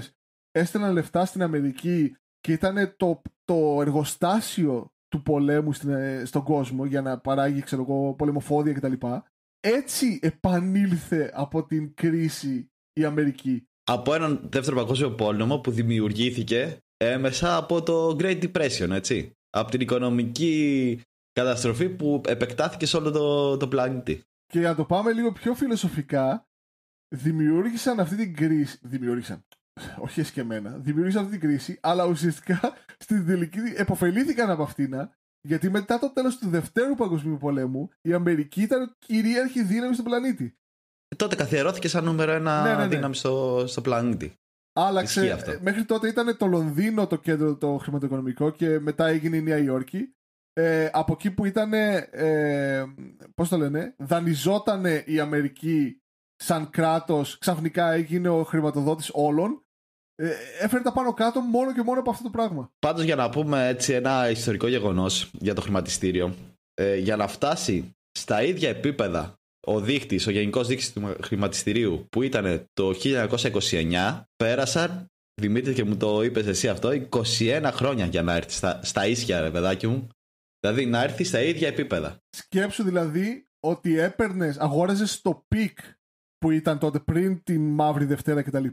A: έστελναν λεφτά στην Αμερική και ήταν το, το εργοστάσιο του πολέμου ε, στον κόσμο για να παράγει ξέρω εγώ, πολεμοφόδια κτλ. Έτσι επανήλθε από την κρίση η Αμερική.
B: Από έναν δεύτερο παγκόσμιο πόλεμο που δημιουργήθηκε ε, μέσα από το Great Depression, έτσι. Από την οικονομική καταστροφή που επεκτάθηκε σε όλο το, πλανήτη.
A: Και για να το πάμε λίγο πιο φιλοσοφικά, δημιούργησαν αυτή την κρίση. Δημιούργησαν. όχι και εμένα, δημιούργησαν αυτή την κρίση, αλλά ουσιαστικά στην τελική εποφελήθηκαν από αυτήν. Γιατί μετά το τέλος του Δευτέρου Παγκοσμίου Πολέμου, η Αμερική ήταν κυρίαρχη δύναμη στον πλανήτη. Ε, τότε καθιερώθηκε σαν
B: νούμερο ένα ναι, ναι, ναι. δύναμη στο, στο πλανήτη. Άλλαξε. Ε,
A: μέχρι τότε ήταν το Λονδίνο το κέντρο το χρηματοοικονομικό και μετά έγινε η Νέα Υόρκη. Ε, από εκεί που ήταν, ε, πώς το λένε, δανειζόταν η Αμερική σαν κράτος, ξαφνικά έγινε ο χρηματοδότης όλων ε, έφερε τα πάνω κάτω μόνο και μόνο από αυτό το πράγμα.
B: Πάντως για να πούμε έτσι ένα ιστορικό γεγονός για το χρηματιστήριο, ε, για να φτάσει στα ίδια επίπεδα ο δείκτης, ο γενικός δείκτης του χρηματιστηρίου που ήταν το 1929, πέρασαν, Δημήτρη και μου το είπες εσύ αυτό, 21 χρόνια για να έρθει στα, ίσια ρε παιδάκι μου. Δηλαδή να έρθει στα ίδια επίπεδα.
A: Σκέψου δηλαδή ότι έπαιρνες, αγόραζες το πικ που ήταν τότε πριν την Μαύρη Δευτέρα κτλ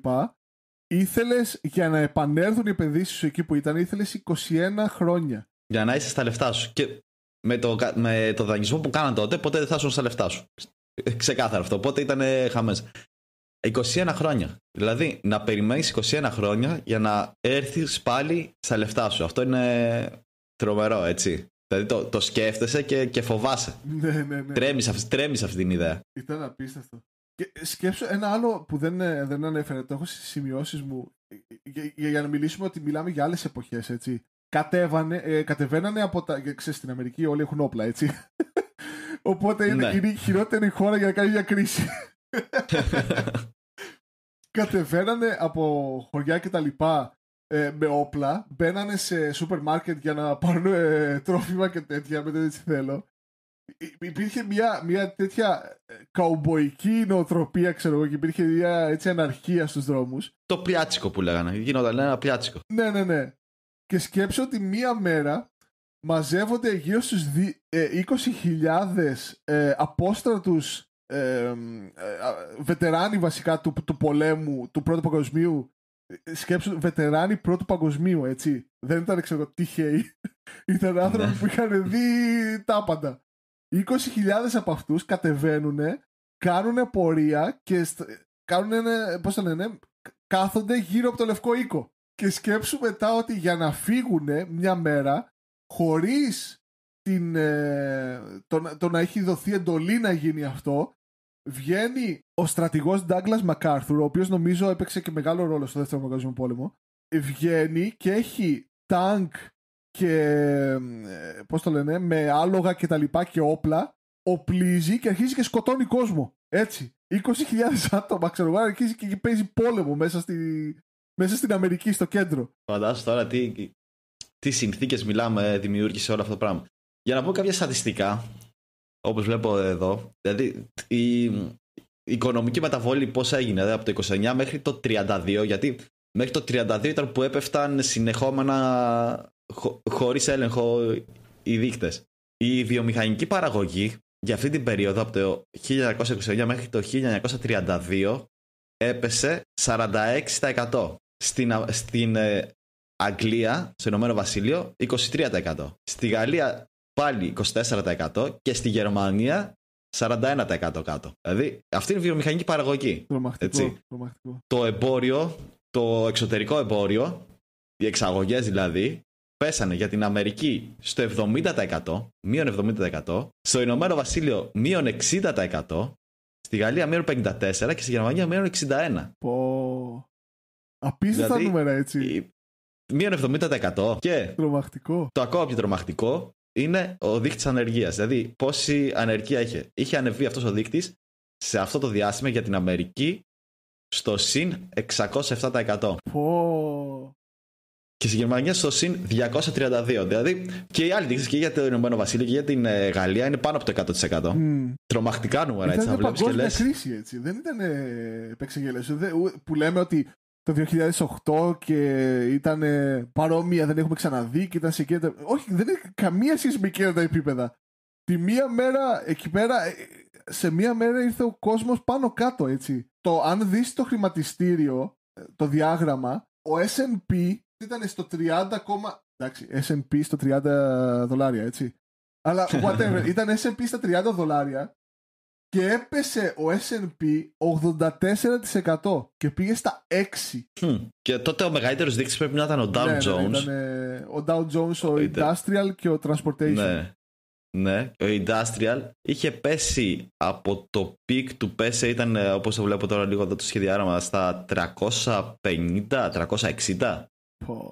A: ήθελες για να επανέλθουν οι επενδύσεις σου εκεί που ήταν, ήθελες 21 χρόνια.
B: Για να είσαι στα λεφτά σου. Και με το, με το δανεισμό που κάναν τότε, ποτέ δεν θα ήσουν στα λεφτά σου. Ξεκάθαρο αυτό. Οπότε ήταν ε, χαμές. 21 χρόνια. Δηλαδή, να περιμένεις 21 χρόνια για να έρθεις πάλι στα λεφτά σου. Αυτό είναι τρομερό, έτσι. Δηλαδή, το, το σκέφτεσαι και, φοβάσαι. Ναι, ναι, ναι. Τρέμεις αυτή την ιδέα.
A: Ήταν απίστευτο. Και σκέψω ένα άλλο που δεν, ε, δεν ανέφερε, το έχω στις σημειώσεις μου, για, για να μιλήσουμε ότι μιλάμε για άλλες εποχές, έτσι. Κατέβανε, ε, κατεβαίνανε από τα... Ξέρεις, στην Αμερική όλοι έχουν όπλα, έτσι. Οπότε ναι. είναι, η χειρότερη χώρα για να κάνει μια κρίση. Κατεβαίνανε από χωριά και τα λοιπά ε, με όπλα, μπαίνανε σε σούπερ μάρκετ για να πάρουν ε, τρόφιμα και τέτοια, με τέτοια θέλω υπήρχε μια, μια τέτοια ε, καουμποϊκή νοοτροπία, ξέρω εγώ, και
B: υπήρχε μια έτσι αναρχία στους δρόμους. Το πιάτσικο που λέγανε. Γίνονταν ένα πιάτσικο.
A: Ναι, ναι, ναι. Και σκέψω ότι μία μέρα μαζεύονται γύρω στους 20.000 ε, απόστρατους ε, ε, ε βετεράνοι βασικά του, του πολέμου, του πρώτου παγκοσμίου. Σκέψου, βετεράνοι πρώτου παγκοσμίου, έτσι. Δεν ήταν ξέρω, τυχαίοι. ήταν άνθρωποι ναι. που είχαν δει τα πάντα. 20.000 από αυτούς κατεβαίνουν, κάνουν πορεία και κάνουν, πώς λένε, κάθονται γύρω από το Λευκό Οίκο. Και σκέψου μετά ότι για να φύγουν μια μέρα, χωρίς ε, το, το να έχει δοθεί εντολή να γίνει αυτό, βγαίνει ο στρατηγός Ντάγκλας Μακάρθουρ, ο οποίος νομίζω έπαιξε και μεγάλο ρόλο στο δεύτερο παγκόσμιο πόλεμο, βγαίνει και έχει τάγκ και πώς το λένε, με άλογα και τα λοιπά και όπλα, οπλίζει και αρχίζει και σκοτώνει κόσμο. Έτσι. 20.000 άτομα, ξέρω εγώ, αρχίζει και παίζει πόλεμο μέσα, στη, μέσα στην Αμερική, στο κέντρο.
B: Φαντάσου τώρα τι, τι συνθήκες μιλάμε, ε, δημιούργησε όλο αυτό το πράγμα. Για να πω κάποια στατιστικά, όπως βλέπω εδώ, δηλαδή η, οικονομική μεταβολή πώς έγινε δηλαδή, από το 29 μέχρι το 32 γιατί μέχρι το 32 ήταν που έπεφταν συνεχόμενα Χωρί χωρίς έλεγχο οι δείκτες. Η βιομηχανική παραγωγή για αυτή την περίοδο από το 1929 μέχρι το 1932 έπεσε 46%. Στην, στην ε, Αγγλία, στο Ηνωμένο Βασίλειο, 23%. Στη Γαλλία πάλι 24% και στη Γερμανία 41% κάτω. Δηλαδή αυτή είναι η βιομηχανική παραγωγή. έτσι. Το εμπόριο, το εξωτερικό εμπόριο, οι εξαγωγές δηλαδή, πέσανε για την Αμερική στο 70%, μείον 70%, στο Ηνωμένο Βασίλειο μείον 60%, στη Γαλλία μείον 54% και στη Γερμανία μείον 61%.
A: Πω. Απίστευτα δηλαδή, νούμερα έτσι.
B: Μείον 70% και τρομακτικό. το ακόμα πιο τρομακτικό είναι ο δείκτης ανεργίας. Δηλαδή, πόση ανεργία είχε. Είχε ανεβεί αυτός ο δείκτης σε αυτό το διάστημα για την Αμερική στο συν 607%. Πω. Και στη Γερμανία στο συν 232. Δηλαδή και οι άλλοι δείκτε και για το Ηνωμένο Βασίλειο και για την ε, Γαλλία είναι πάνω από το 100%. Mm. Τρομακτικά νούμερα έτσι να βλέπεις και λες.
A: κρίση έτσι. Δεν ήταν ε, επεξεγελέ. Που λέμε ότι το 2008 και ήταν ε, παρόμοια, δεν έχουμε ξαναδεί και ήταν σε εκείνα. Όχι, δεν είναι καμία σχέση με εκείνα τα επίπεδα. Τη μία μέρα εκεί πέρα, σε μία μέρα ήρθε ο κόσμος πάνω κάτω έτσι. Το αν δεις το χρηματιστήριο, το διάγραμμα, ο SP ήταν στο 30, εντάξει, S&P στο 30 δολάρια, έτσι. Αλλά whatever, ήταν S&P στα 30 δολάρια και έπεσε ο S&P 84% και πήγε στα 6.
B: Και τότε ο μεγαλύτερος δείξης πρέπει να ήταν ο Dow ναι, ναι, ναι, Jones.
A: ο Dow Jones, ο Industrial και ο Transportation.
B: Ναι. ο Industrial είχε πέσει από το peak του πέσε ήταν ε, όπως το βλέπω τώρα λίγο εδώ το σχεδιάραμα στα 350-360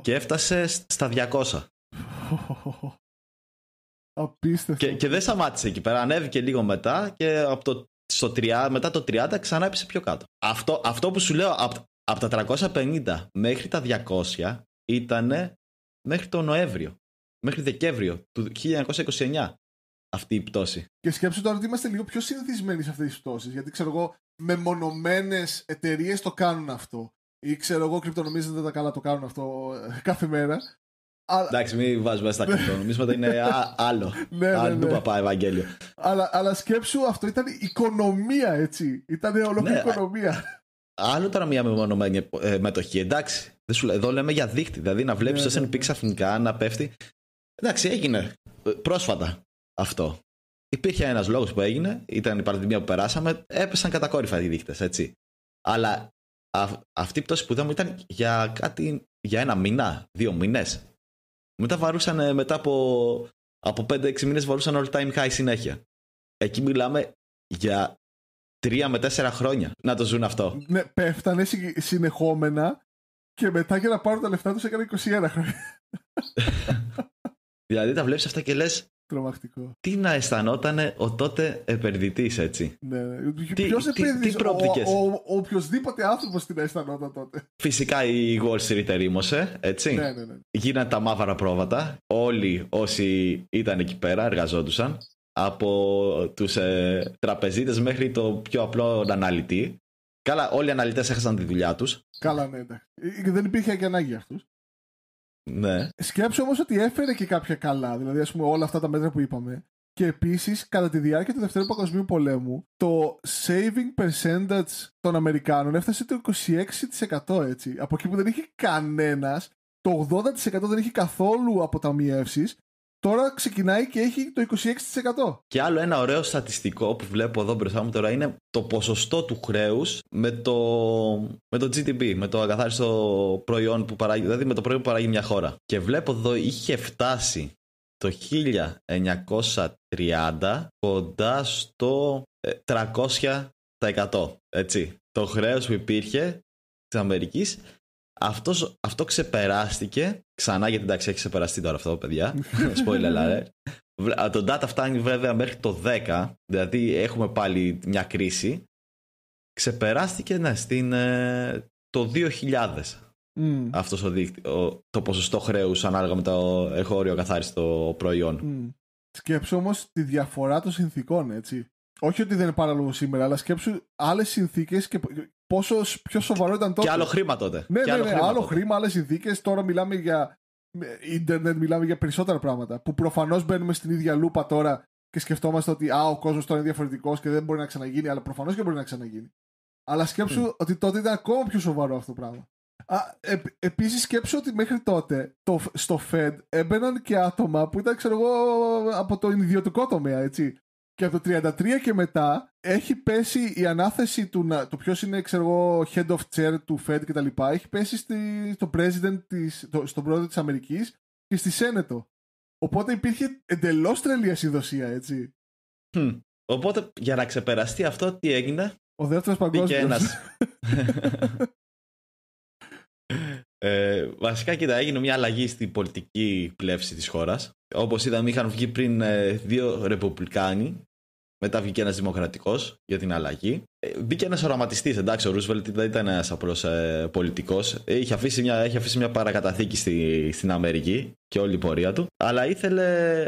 B: και έφτασε στα 200. Απίστευτο. Και, και δεν σταμάτησε εκεί πέρα. Ανέβηκε λίγο μετά και από το, στο 3 μετά το 30 ξανά έπεσε πιο κάτω. Αυτό, αυτό που σου λέω από, τα 350 μέχρι τα 200 ήταν μέχρι το Νοέμβριο. Μέχρι Δεκέμβριο του 1929 αυτή η πτώση.
A: Και σκέψτε τώρα ότι είμαστε λίγο πιο συνηθισμένοι σε αυτές τις πτώσεις. Γιατί ξέρω εγώ, μεμονωμένες εταιρείες το κάνουν αυτό ή ξέρω εγώ κρυπτονομίζετε τα καλά το κάνουν αυτό ε, κάθε μέρα.
B: Εντάξει, μην βάζουμε στα ναι. κρυπτονομίσματα, είναι άλλο. ναι, ναι, ναι. παπά, Ευαγγέλιο.
A: Αλλά, σκέψου, αυτό ήταν οικονομία, έτσι. Ήταν ολόκληρη ναι, οικονομία.
B: Άλλο τώρα μία μεμονωμένη ε, μετοχή. Εντάξει, δεν εδώ λέμε για δείχτη. Δηλαδή να βλέπεις το πίξα ξαφνικά να πέφτει. Εντάξει, έγινε ε, πρόσφατα αυτό. Υπήρχε ένας λόγος που έγινε, ήταν η πανδημία που περάσαμε, έπεσαν κατακόρυφα οι δείκτε, έτσι. Αλλά αυτή η πτώση που είδαμε ήταν για κάτι, για ένα μήνα, δύο μήνες. Μετά βαρούσαν ε, μετά από, από 5-6 μήνες βαρούσαν all time high συνέχεια. Εκεί μιλάμε για 3 με 4 χρόνια να το ζουν αυτό.
A: Ναι, πέφτανε συνεχόμενα και μετά για να πάρουν τα λεφτά τους έκανε 21 χρόνια.
B: δηλαδή τα βλέπεις αυτά και λες. Τρομακτικό. Τι να αισθανόταν ο τότε επενδυτής, έτσι. Ναι, ναι. Ποιο επενδυτή, τι, τι ο,
A: ο, οποιοδήποτε άνθρωπος την αισθανόταν τότε.
B: Φυσικά η Wall Street ερήμωσε, έτσι. Ναι, ναι, ναι. Γίναν τα μαύρα πρόβατα. Όλοι όσοι ήταν εκεί πέρα εργαζόντουσαν. Από τους ε, τραπεζίτες μέχρι το πιο απλό αναλυτή. Καλά, όλοι οι αναλυτές έχασαν τη δουλειά τους.
A: Καλά, ναι, εντάξει. Ε, ε, δεν υπήρχε και ανάγκη αυτούς. Ναι. Σκέψου όμως ότι έφερε και κάποια καλά. Δηλαδή, ας πούμε, όλα αυτά τα μέτρα που είπαμε. Και επίσης, κατά τη διάρκεια του Δευτέρου Παγκοσμίου Πολέμου, το saving percentage των Αμερικάνων έφτασε το 26%. Έτσι. Από εκεί που δεν είχε κανένας, το 80% δεν είχε καθόλου αποταμιεύσεις τώρα ξεκινάει και έχει το 26%.
B: Και άλλο ένα ωραίο στατιστικό που βλέπω εδώ μπροστά μου τώρα είναι το ποσοστό του χρέους με το, με το GDP, με το ακαθάριστο προϊόν που παράγει, δηλαδή με το προϊόν που παράγει μια χώρα. Και βλέπω εδώ είχε φτάσει το 1930 κοντά στο 300%. Ε, έτσι, το χρέος που υπήρχε της Αμερικής αυτός, αυτό ξεπεράστηκε ξανά γιατί εντάξει έχει ξεπεραστεί τώρα αυτό παιδιά spoiler alert το data φτάνει βέβαια μέχρι το 10 δηλαδή έχουμε πάλι μια κρίση ξεπεράστηκε ναι, στην, ε, το 2000 mm. αυτός ο δίκτυ, ο, το ποσοστό χρέους ανάλογα με το εγχώριο καθάριστο προϊόν
A: mm. Σκέψου όμως τη διαφορά των συνθήκων έτσι όχι ότι δεν είναι παράλογο σήμερα, αλλά σκέψου άλλες συνθήκες και πόσο πιο σοβαρό ήταν τότε. Και άλλο χρήμα τότε. Ναι, ναι, άλλο, ναι, χρήμα άλλο χρήμα, άλλες συνθήκε. Τώρα μιλάμε για ίντερνετ, μιλάμε για περισσότερα πράγματα. Που προφανώς μπαίνουμε στην ίδια λούπα τώρα και σκεφτόμαστε ότι α, ο κόσμος τώρα είναι διαφορετικός και δεν μπορεί να ξαναγίνει, αλλά προφανώς και μπορεί να ξαναγίνει. Αλλά σκέψου mm. ότι τότε ήταν ακόμα πιο σοβαρό αυτό το πράγμα. Ε, Επίσης, σκέψου ότι μέχρι τότε το, στο Fed έμπαιναν και άτομα που ήταν, ξέρω εγώ, από το ιδιωτικό τομέα, έτσι και από το 33 και μετά έχει πέσει η ανάθεση του, το ποιος είναι, ξέρω εγώ, head of chair του Fed και τα λοιπά. Έχει πέσει στη, στο president της, το, στον πρόεδρο της Αμερικής και στη Σένετο. Οπότε υπήρχε εντελώς τρελή ασυνδοσία, έτσι.
B: Hm. Οπότε για να ξεπεραστεί αυτό, τι έγινε.
A: Ο δεύτερος παγκόσμιος.
B: ε, βασικά, κοίτα, έγινε μια αλλαγή στην πολιτική πλεύση της χώρας. Όπως είδαμε, είχαν βγει πριν ε, δύο Ρεπουμπλικάνοι. Μετά βγήκε ένας Δημοκρατικός για την αλλαγή. Βγήκε ε, ένας οραματιστής, εντάξει, ο Ρούσβελτ δεν ήταν ένας απλός ε, πολιτικός. Είχε αφήσει μια, έχει αφήσει μια παρακαταθήκη στην Αμερική και όλη η πορεία του. Αλλά ήθελε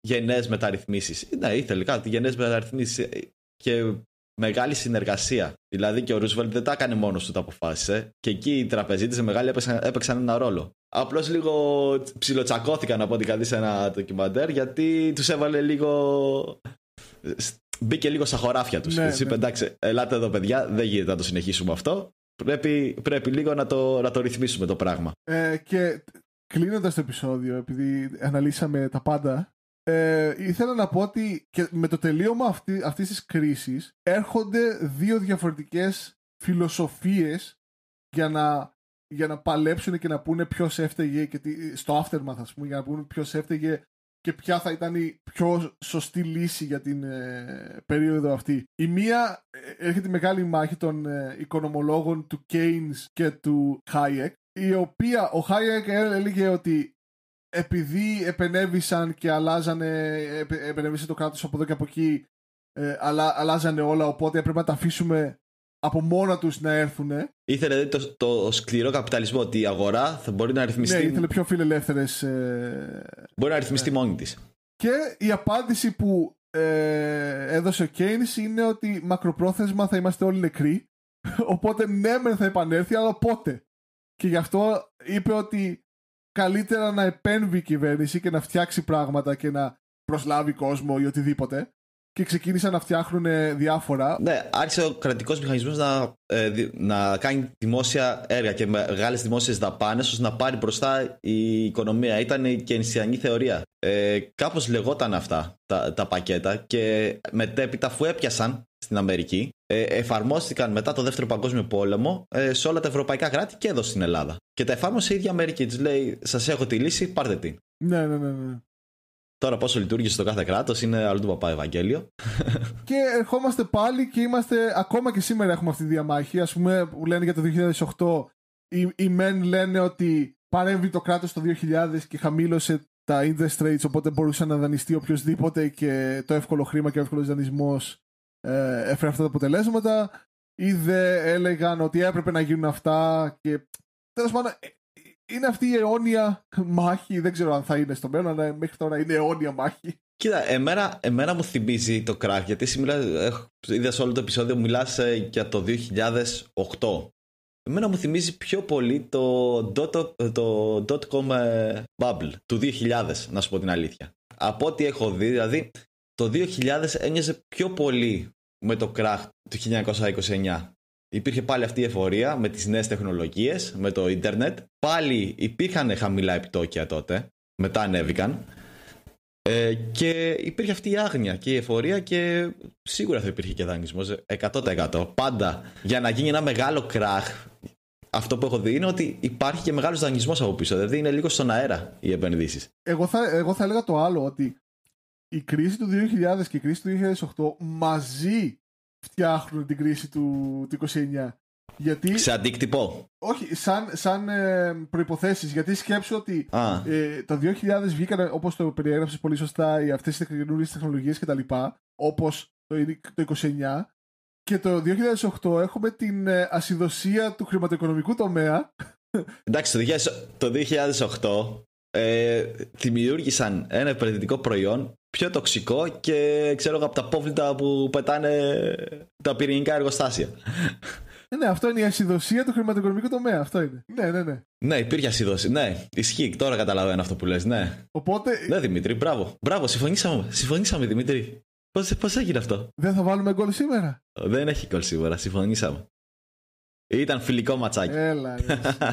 B: γενναίες μεταρρυθμίσεις. Ναι, ήθελε κάτι, γενναίες μεταρρυθμίσεις και μεγάλη συνεργασία. Δηλαδή και ο Ρούσβελτ δεν τα έκανε μόνος του, τα αποφάσισε. Και εκεί οι τραπεζίτες μεγάλοι έπαιξαν ένα ρόλο. Απλώς λίγο ψιλοτσακώθηκαν από ό,τι καλή σε ένα ντοκιμαντέρ γιατί τους έβαλε λίγο... Μπήκε λίγο στα χωράφια τους. Ναι, τους είπε ναι. εντάξει, ελάτε εδώ παιδιά, δεν γίνεται να το συνεχίσουμε αυτό. Πρέπει, πρέπει λίγο να το, να το ρυθμίσουμε το πράγμα.
A: Ε, και κλείνοντας το επεισόδιο, επειδή αναλύσαμε τα πάντα, ε, ήθελα να πω ότι και με το τελείωμα αυτή, αυτής της κρίσης έρχονται δύο διαφορετικές φιλοσοφίες για να για να παλέψουν και να πούνε ποιος έφταιγε και στο aftermath, ας πούμε, για να πούνε ποιος έφταιγε και ποια θα ήταν η πιο σωστή λύση για την ε, περίοδο αυτή. Η μία ε, έρχεται η μεγάλη μάχη των ε, οικονομολόγων του Keynes και του Hayek, η οποία ο Hayek έλεγε ότι επειδή επενέβησαν και αλλάζανε, επενέβησε το κράτος από εδώ και από εκεί, ε, αλλά αλλάζανε όλα, οπότε πρέπει να τα αφήσουμε από μόνα τους να έρθουν.
B: Ήθελε δηλαδή, το, το σκληρό καπιταλισμό ότι η αγορά θα μπορεί να ρυθμιστεί. Ναι, ήθελε
A: πιο φιλελεύθερες. Ε...
B: Μπορεί να ε, ρυθμιστεί μόνη της.
A: Και η απάντηση που ε, έδωσε ο Κέινς είναι ότι μακροπρόθεσμα θα είμαστε όλοι νεκροί. Οπότε ναι, μεν θα επανέλθει, αλλά πότε. Και γι' αυτό είπε ότι καλύτερα να επέμβει η κυβέρνηση και να φτιάξει πράγματα και να προσλάβει κόσμο ή οτιδήποτε και ξεκίνησαν να φτιάχνουν ε, διάφορα.
B: Ναι, άρχισε ο κρατικός μηχανισμός να, ε, να κάνει δημόσια έργα και μεγάλες δημόσιες δαπάνες ώστε να πάρει μπροστά η οικονομία. Ήταν η κενσιανή θεωρία. Ε, Κάπως λεγόταν αυτά τα, πακέτα και μετέπειτα, αφού έπιασαν στην Αμερική, ε, εφαρμόστηκαν μετά το Δεύτερο Παγκόσμιο Πόλεμο ε, σε όλα τα ευρωπαϊκά κράτη και εδώ στην Ελλάδα. Και τα εφάρμοσε η ίδια Αμερική. Της λέει: Σας έχω τη λύση, πάρτε τι.
A: Ναι, ναι, ναι. ναι.
B: Τώρα πόσο λειτουργεί στο κάθε κράτος είναι αλλού του παπά Ευαγγέλιο.
A: Και ερχόμαστε πάλι και είμαστε. Ακόμα και σήμερα έχουμε αυτή τη διαμάχη. Ας πούμε, που λένε για το 2008, οι, οι μεν λένε ότι παρέμβει το κράτος το 2000 και χαμήλωσε τα interest rates. Οπότε μπορούσε να δανειστεί οποιοδήποτε και το εύκολο χρήμα και ο εύκολος δανεισμός ε, έφερε αυτά τα αποτελέσματα. Είδε, έλεγαν ότι έπρεπε να γίνουν αυτά και Τέλος πάντων, είναι αυτή η αιώνια μάχη. Δεν ξέρω αν θα είναι στο μέλλον, αλλά μέχρι τώρα είναι αιώνια μάχη.
B: Κοίτα, εμένα, εμένα μου θυμίζει το Crash, γιατί σήμερα είδα σε όλο το επεισόδιο μιλάς ε, για το 2008. Εμένα μου θυμίζει πιο πολύ το, dot, το com ε, bubble του 2000, να σου πω την αλήθεια. Από ό,τι έχω δει, δηλαδή το 2000 ένιωσε πιο πολύ με το crack του 1929 υπήρχε πάλι αυτή η εφορία με τις νέες τεχνολογίες, με το ίντερνετ. Πάλι υπήρχαν χαμηλά επιτόκια τότε, μετά ανέβηκαν. Ε, και υπήρχε αυτή η άγνοια και η εφορία και σίγουρα θα υπήρχε και δανεισμός, 100%. Πάντα, για να γίνει ένα μεγάλο κράχ, αυτό που έχω δει είναι ότι υπάρχει και μεγάλος δανεισμός από πίσω. Δηλαδή είναι λίγο στον αέρα οι επενδύσεις
A: Εγώ θα, εγώ θα έλεγα το άλλο, ότι η κρίση του 2000 και η κρίση του 2008 μαζί φτιάχνουν την κρίση του, του 29.
B: Γιατί... Σε αντίκτυπο.
A: Όχι, σαν, σαν ε, προϋποθέσεις. Γιατί σκέψω ότι το 2000 βγήκαν, όπως το περιέγραψες πολύ σωστά, οι αυτές οι καινούριες τεχνολογίες κτλ. Όπως το, το 29. Και το 2008 έχουμε την ε, του χρηματοοικονομικού τομέα.
B: Εντάξει, το 2008 ε, δημιούργησαν ένα επενδυτικό προϊόν πιο τοξικό και ξέρω από τα πόβλητα που πετάνε τα πυρηνικά εργοστάσια.
A: Ε, ναι, αυτό είναι η ασυδοσία του χρηματοοικονομικού τομέα. Αυτό είναι. Ναι, ναι, ναι.
B: Ναι, υπήρχε ασυδοσία. Ναι, ισχύει. Τώρα καταλαβαίνω αυτό που λες. Ναι. Οπότε. Ναι, Δημήτρη, μπράβο. Μπράβο, συμφωνήσαμε. Συμφωνήσαμε, Δημήτρη. Πώς έγινε αυτό.
A: Δεν θα βάλουμε γκολ σήμερα.
B: Δεν έχει γκολ σήμερα. Συμφωνήσαμε. Ήταν φιλικό ματσάκι. Έλα.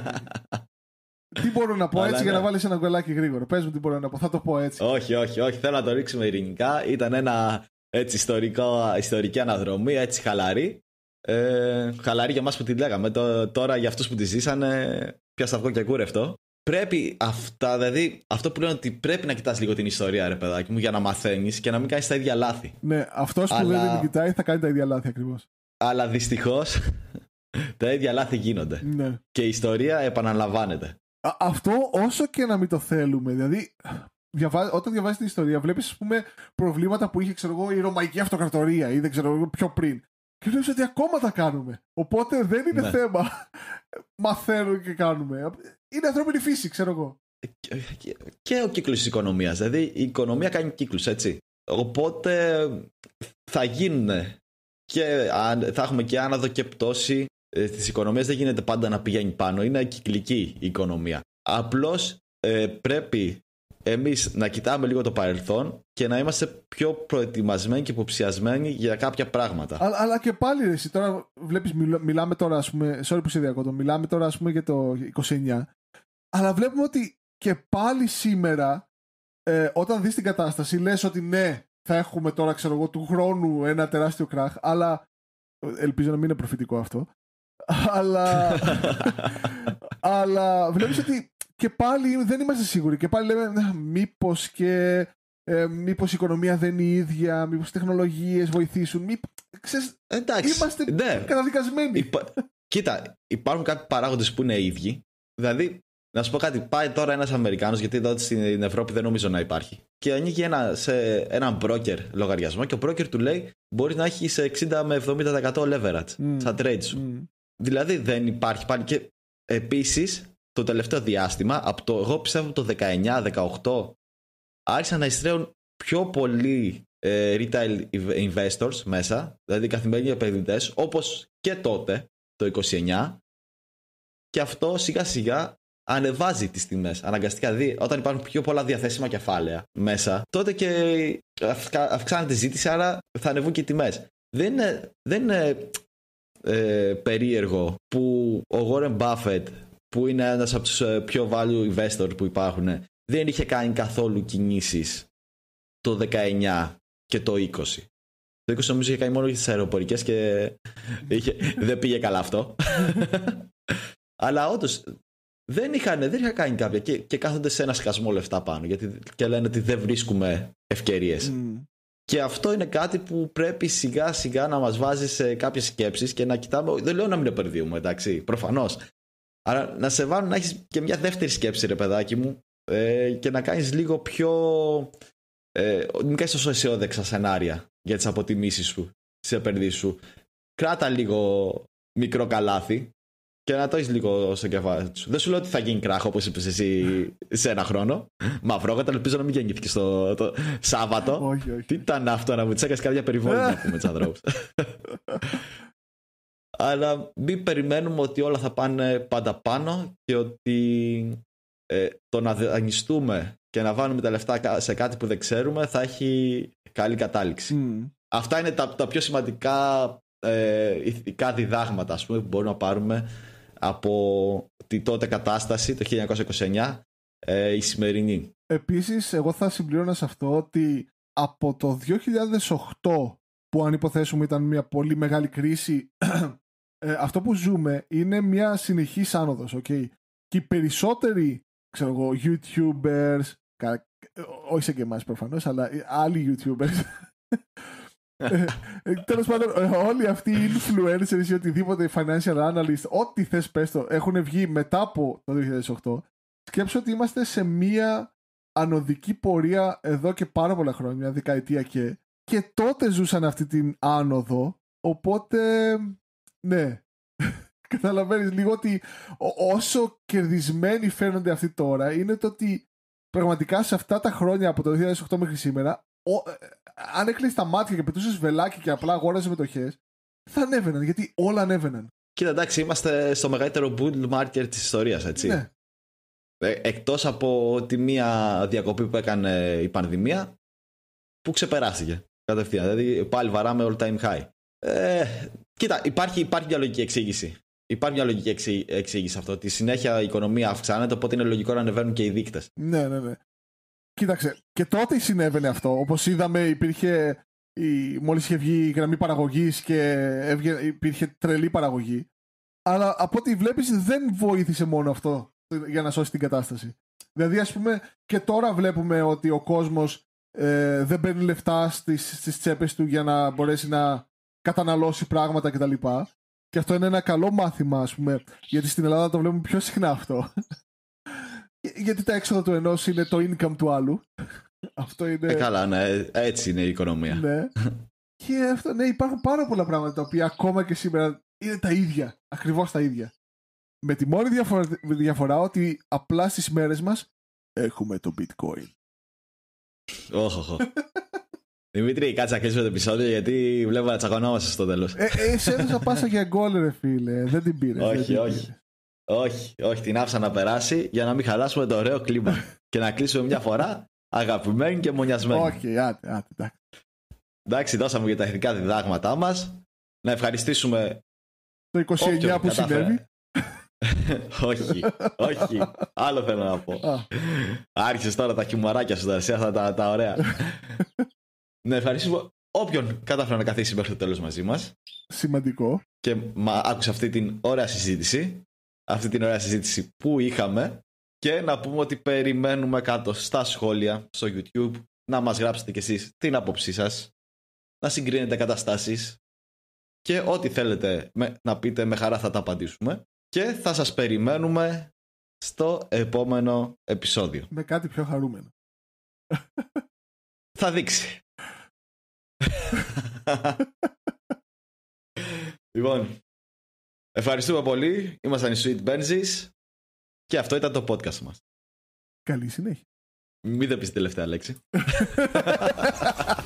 A: τι μπορώ να πω έτσι για ναι. να βάλεις ένα γκολάκι γρήγορο Πες μου τι μπορώ να πω, θα το πω έτσι.
B: Όχι, όχι, όχι. Θέλω να το ρίξουμε ειρηνικά. Ήταν ένα έτσι ιστορικό, ιστορική αναδρομή, έτσι χαλαρή. Ε, χαλαρή για εμάς που την λέγαμε. τώρα για αυτούς που τη ζήσανε, πια σταυρό και κούρευτο. Πρέπει αυτά, δηλαδή, αυτό που λένε ότι πρέπει να κοιτάς λίγο την ιστορία, ρε παιδάκι μου, για να μαθαίνεις και να μην κάνεις τα ίδια λάθη.
A: Ναι, αυτός που Αλλά... δεν κοιτάει θα κάνει τα ίδια λάθη ακριβώς.
B: Αλλά δυστυχώς τα ίδια λάθη γίνονται. Ναι. Και η ιστορία επαναλαμβάνεται
A: αυτό όσο και να μην το θέλουμε. Δηλαδή, όταν διαβάζεις την ιστορία, βλέπεις, προβλήματα που είχε, ξέρω η Ρωμαϊκή Αυτοκρατορία ή δεν ξέρω εγώ πιο πριν. Και βλέπει ότι ακόμα τα κάνουμε. Οπότε δεν είναι ναι. θέμα. Μαθαίνουν και κάνουμε. Είναι ανθρώπινη φύση, ξέρω εγώ.
B: Ε, ε, και, ο κύκλος της οικονομίας. Δηλαδή, η οικονομία κάνει κύκλους, έτσι. Οπότε θα γίνουν και θα έχουμε και άναδο και πτώση ε, Στις οικονομίες δεν γίνεται πάντα να πηγαίνει πάνω, είναι κυκλική η οικονομία. Απλώς ε, πρέπει εμείς να κοιτάμε λίγο το παρελθόν και να είμαστε πιο προετοιμασμένοι και υποψιασμένοι για κάποια πράγματα.
A: αλλά και πάλι εσύ τώρα βλέπεις, μιλάμε τώρα ας πούμε, sorry που σε διακόπτω, μιλάμε τώρα ας πούμε για το 29, αλλά βλέπουμε ότι και πάλι σήμερα ε, όταν δεις την κατάσταση λες ότι ναι, θα έχουμε τώρα ξέρω εγώ του χρόνου ένα τεράστιο κράχ, αλλά ε, ελπίζω να μην είναι προφητικό αυτό, αλλά. αλλά βλέπεις ότι και πάλι δεν είμαστε σίγουροι. Και πάλι λέμε, μήπως και. Ε, μήπως η οικονομία δεν είναι η ίδια, μήπως οι τεχνολογίες βοηθήσουν, μή... Ξέρεις, Εντάξει, είμαστε ναι.
B: καταδικασμένοι. Υπα... Κοίτα, υπάρχουν κάποιοι παράγοντες που είναι ίδιοι. Δηλαδή, να σου πω κάτι, πάει τώρα ένας Αμερικάνος, γιατί εδώ στην Ευρώπη δεν νομίζω να υπάρχει. Και ανοίγει ένα, σε έναν broker λογαριασμό και ο broker του λέει μπορεί να έχει 60 με 70% leverage mm. στα trade σου. Δηλαδή δεν υπάρχει πάλι. Και Επίσης το τελευταίο διάστημα, από το, εγώ πιστεύω το 19-18, άρχισαν να ειστρέουν πιο πολλοί ε, retail investors μέσα, δηλαδή καθημερινοί επενδυτές, όπως και τότε το 29. Και αυτό σιγά σιγά ανεβάζει τις τιμές αναγκαστικά. Δηλαδή, όταν υπάρχουν πιο πολλά διαθέσιμα κεφάλαια μέσα, τότε και αυξάνεται η ζήτηση, άρα θα ανεβούν και οι τιμές. Δεν ε, δεν είναι ε, περίεργο που ο Warren Buffett που είναι ένας από τους ε, πιο value investors που υπάρχουν δεν είχε κάνει καθόλου κινήσεις το 19 και το 20. Το 20 νομίζω είχε κάνει μόνο για τις αεροπορικές και είχε... δεν πήγε καλά αυτό. Αλλά όντως δεν είχαν, δεν είχαν κάνει κάποια και, κάθονται σε ένα σκασμό λεφτά πάνω γιατί, και λένε ότι δεν βρίσκουμε ευκαιρίες. Mm. Και αυτό είναι κάτι που πρέπει σιγά σιγά να μας βάζει σε κάποιες σκέψεις και να κοιτάμε. Δεν λέω να μην επενδύουμε, εντάξει, προφανώς. Αλλά να σε βάλουν να έχεις και μια δεύτερη σκέψη, ρε παιδάκι μου, ε, και να κάνεις λίγο πιο. Ε, μην κάνεις τόσο αισιόδεξα σενάρια για τις αποτιμήσεις σου, τις επενδύσεις σου. Κράτα λίγο μικρό καλάθι και να το έχεις λίγο στο κεφάλι σου. Δεν σου λέω ότι θα γίνει κράχο όπως είπες εσύ σε ένα χρόνο. Μαυρόγατα, ελπίζω να μην γεννήθηκε το, το Σάββατο. όχι, όχι. Τι ήταν αυτό να μου τσέκασε κάποια περιβόλη να πούμε τους ανθρώπους. Αλλά μην περιμένουμε ότι όλα θα πάνε πάντα πάνω και ότι ε, το να δανειστούμε και να βάλουμε τα λεφτά σε κάτι που δεν ξέρουμε θα έχει καλή κατάληξη. Αυτά είναι τα, πιο σημαντικά ε, ηθικά διδάγματα που μπορούμε να πάρουμε από τη τότε κατάσταση το 1929 ε, η σημερινή.
A: Επίσης εγώ θα συμπληρώνω σε αυτό ότι από το 2008 που αν υποθέσουμε ήταν μια πολύ μεγάλη κρίση ε, αυτό που ζούμε είναι μια συνεχής άνοδος okay? και οι περισσότεροι ξέρω εγώ, youtubers ε, όχι σε και εμάς προφανώς αλλά άλλοι youtubers Ε, Τέλος πάντων, όλοι αυτοί οι influencers ή οτιδήποτε financial analyst, ό,τι θες πες το, έχουν βγει μετά από το 2008. Σκέψω ότι είμαστε σε μία ανωδική πορεία εδώ και πάρα πολλά χρόνια, δεκαετία και. Και τότε ζούσαν αυτή την άνοδο. Οπότε, ναι. Καταλαβαίνεις λίγο ότι όσο κερδισμένοι φαίνονται αυτοί τώρα είναι το ότι πραγματικά σε αυτά τα χρόνια από το 2008 μέχρι σήμερα ο, ε, αν έκλεισε τα μάτια και πετούσες βελάκι και απλά αγόραζες μετοχές, θα ανέβαιναν γιατί όλα ανέβαιναν.
B: Κοίτα, εντάξει, είμαστε στο μεγαλύτερο bull market της ιστορίας, έτσι. Ναι. Ε, εκτός από τη μία διακοπή που έκανε η πανδημία που ξεπεράστηκε κατευθείαν. Δηλαδή πάλι βαράμε all time high. Ε, κοίτα, υπάρχει, υπάρχει μια λογική εξήγηση. Υπάρχει μια λογική εξήγηση αυτό. Τη συνέχεια η οικονομία αυξάνεται, οπότε είναι λογικό να ανεβαίνουν και οι δείκτες.
A: Ναι, ναι, ναι. Κοίταξε, και τότε συνέβαινε αυτό. Όπως είδαμε, υπήρχε. Η... Μόλις είχε βγει η γραμμή παραγωγής και υπήρχε τρελή παραγωγή. Αλλά από ό,τι βλέπεις, δεν βοήθησε μόνο αυτό για να σώσει την κατάσταση. Δηλαδή, ας πούμε, και τώρα βλέπουμε ότι ο κόσμος ε, δεν παίρνει λεφτά στις στις τσέπες του για να μπορέσει να καταναλώσει πράγματα κτλ. Και αυτό είναι ένα καλό μάθημα, ας πούμε, γιατί στην Ελλάδα το βλέπουμε πιο συχνά αυτό. Γιατί τα έξοδα του ενός είναι το income του άλλου. Αυτό είναι. Ε,
B: καλά, ναι, έτσι είναι η οικονομία.
A: Ναι. Και αυτό, ναι, υπάρχουν πάρα πολλά πράγματα τα οποία ακόμα και σήμερα είναι τα ίδια. Ακριβώς τα ίδια. Με τη μόνη διαφορά, ότι απλά στις μέρες μας
B: έχουμε το bitcoin. Όχι. Δημήτρη, κάτσε να κλείσουμε το επεισόδιο γιατί βλέπω να τσακωνόμαστε στο τέλος. Ε,
A: ε έδωσα πάσα για γκολ, ρε φίλε. Δεν την πήρες. Όχι, όχι.
B: Όχι, όχι, την άφησα να περάσει για να μην χαλάσουμε το ωραίο κλίμα. και να κλείσουμε μια φορά αγαπημένοι και μονιασμένοι. Όχι,
A: άτε, άτε, εντάξει.
B: Εντάξει, δώσαμε για τα εθνικά διδάγματά μας. Να ευχαριστήσουμε.
A: Το 29 που συνέβη.
B: όχι, όχι. Άλλο θέλω να πω. Άρχισες τώρα τα χιμωράκια σου, τα αυτά τα, ωραία. να ευχαριστήσουμε όποιον κατάφερε να καθίσει μέχρι το τέλος μαζί μας. Σημαντικό. Και μα, άκουσε αυτή την ωραία συζήτηση αυτή την ωραία συζήτηση που είχαμε και να πούμε ότι περιμένουμε κάτω στα σχόλια στο YouTube να μας γράψετε κι εσείς την άποψή σας, να συγκρίνετε καταστάσεις και ό,τι θέλετε να πείτε με χαρά θα τα απαντήσουμε και θα σας περιμένουμε στο επόμενο επεισόδιο.
A: Με κάτι πιο χαρούμενο.
B: Θα δείξει. λοιπόν, Ευχαριστούμε πολύ. Ήμασταν οι Sweet Benzies και αυτό ήταν το podcast μας. Καλή συνέχεια. Μην δεν πεις τελευταία λέξη.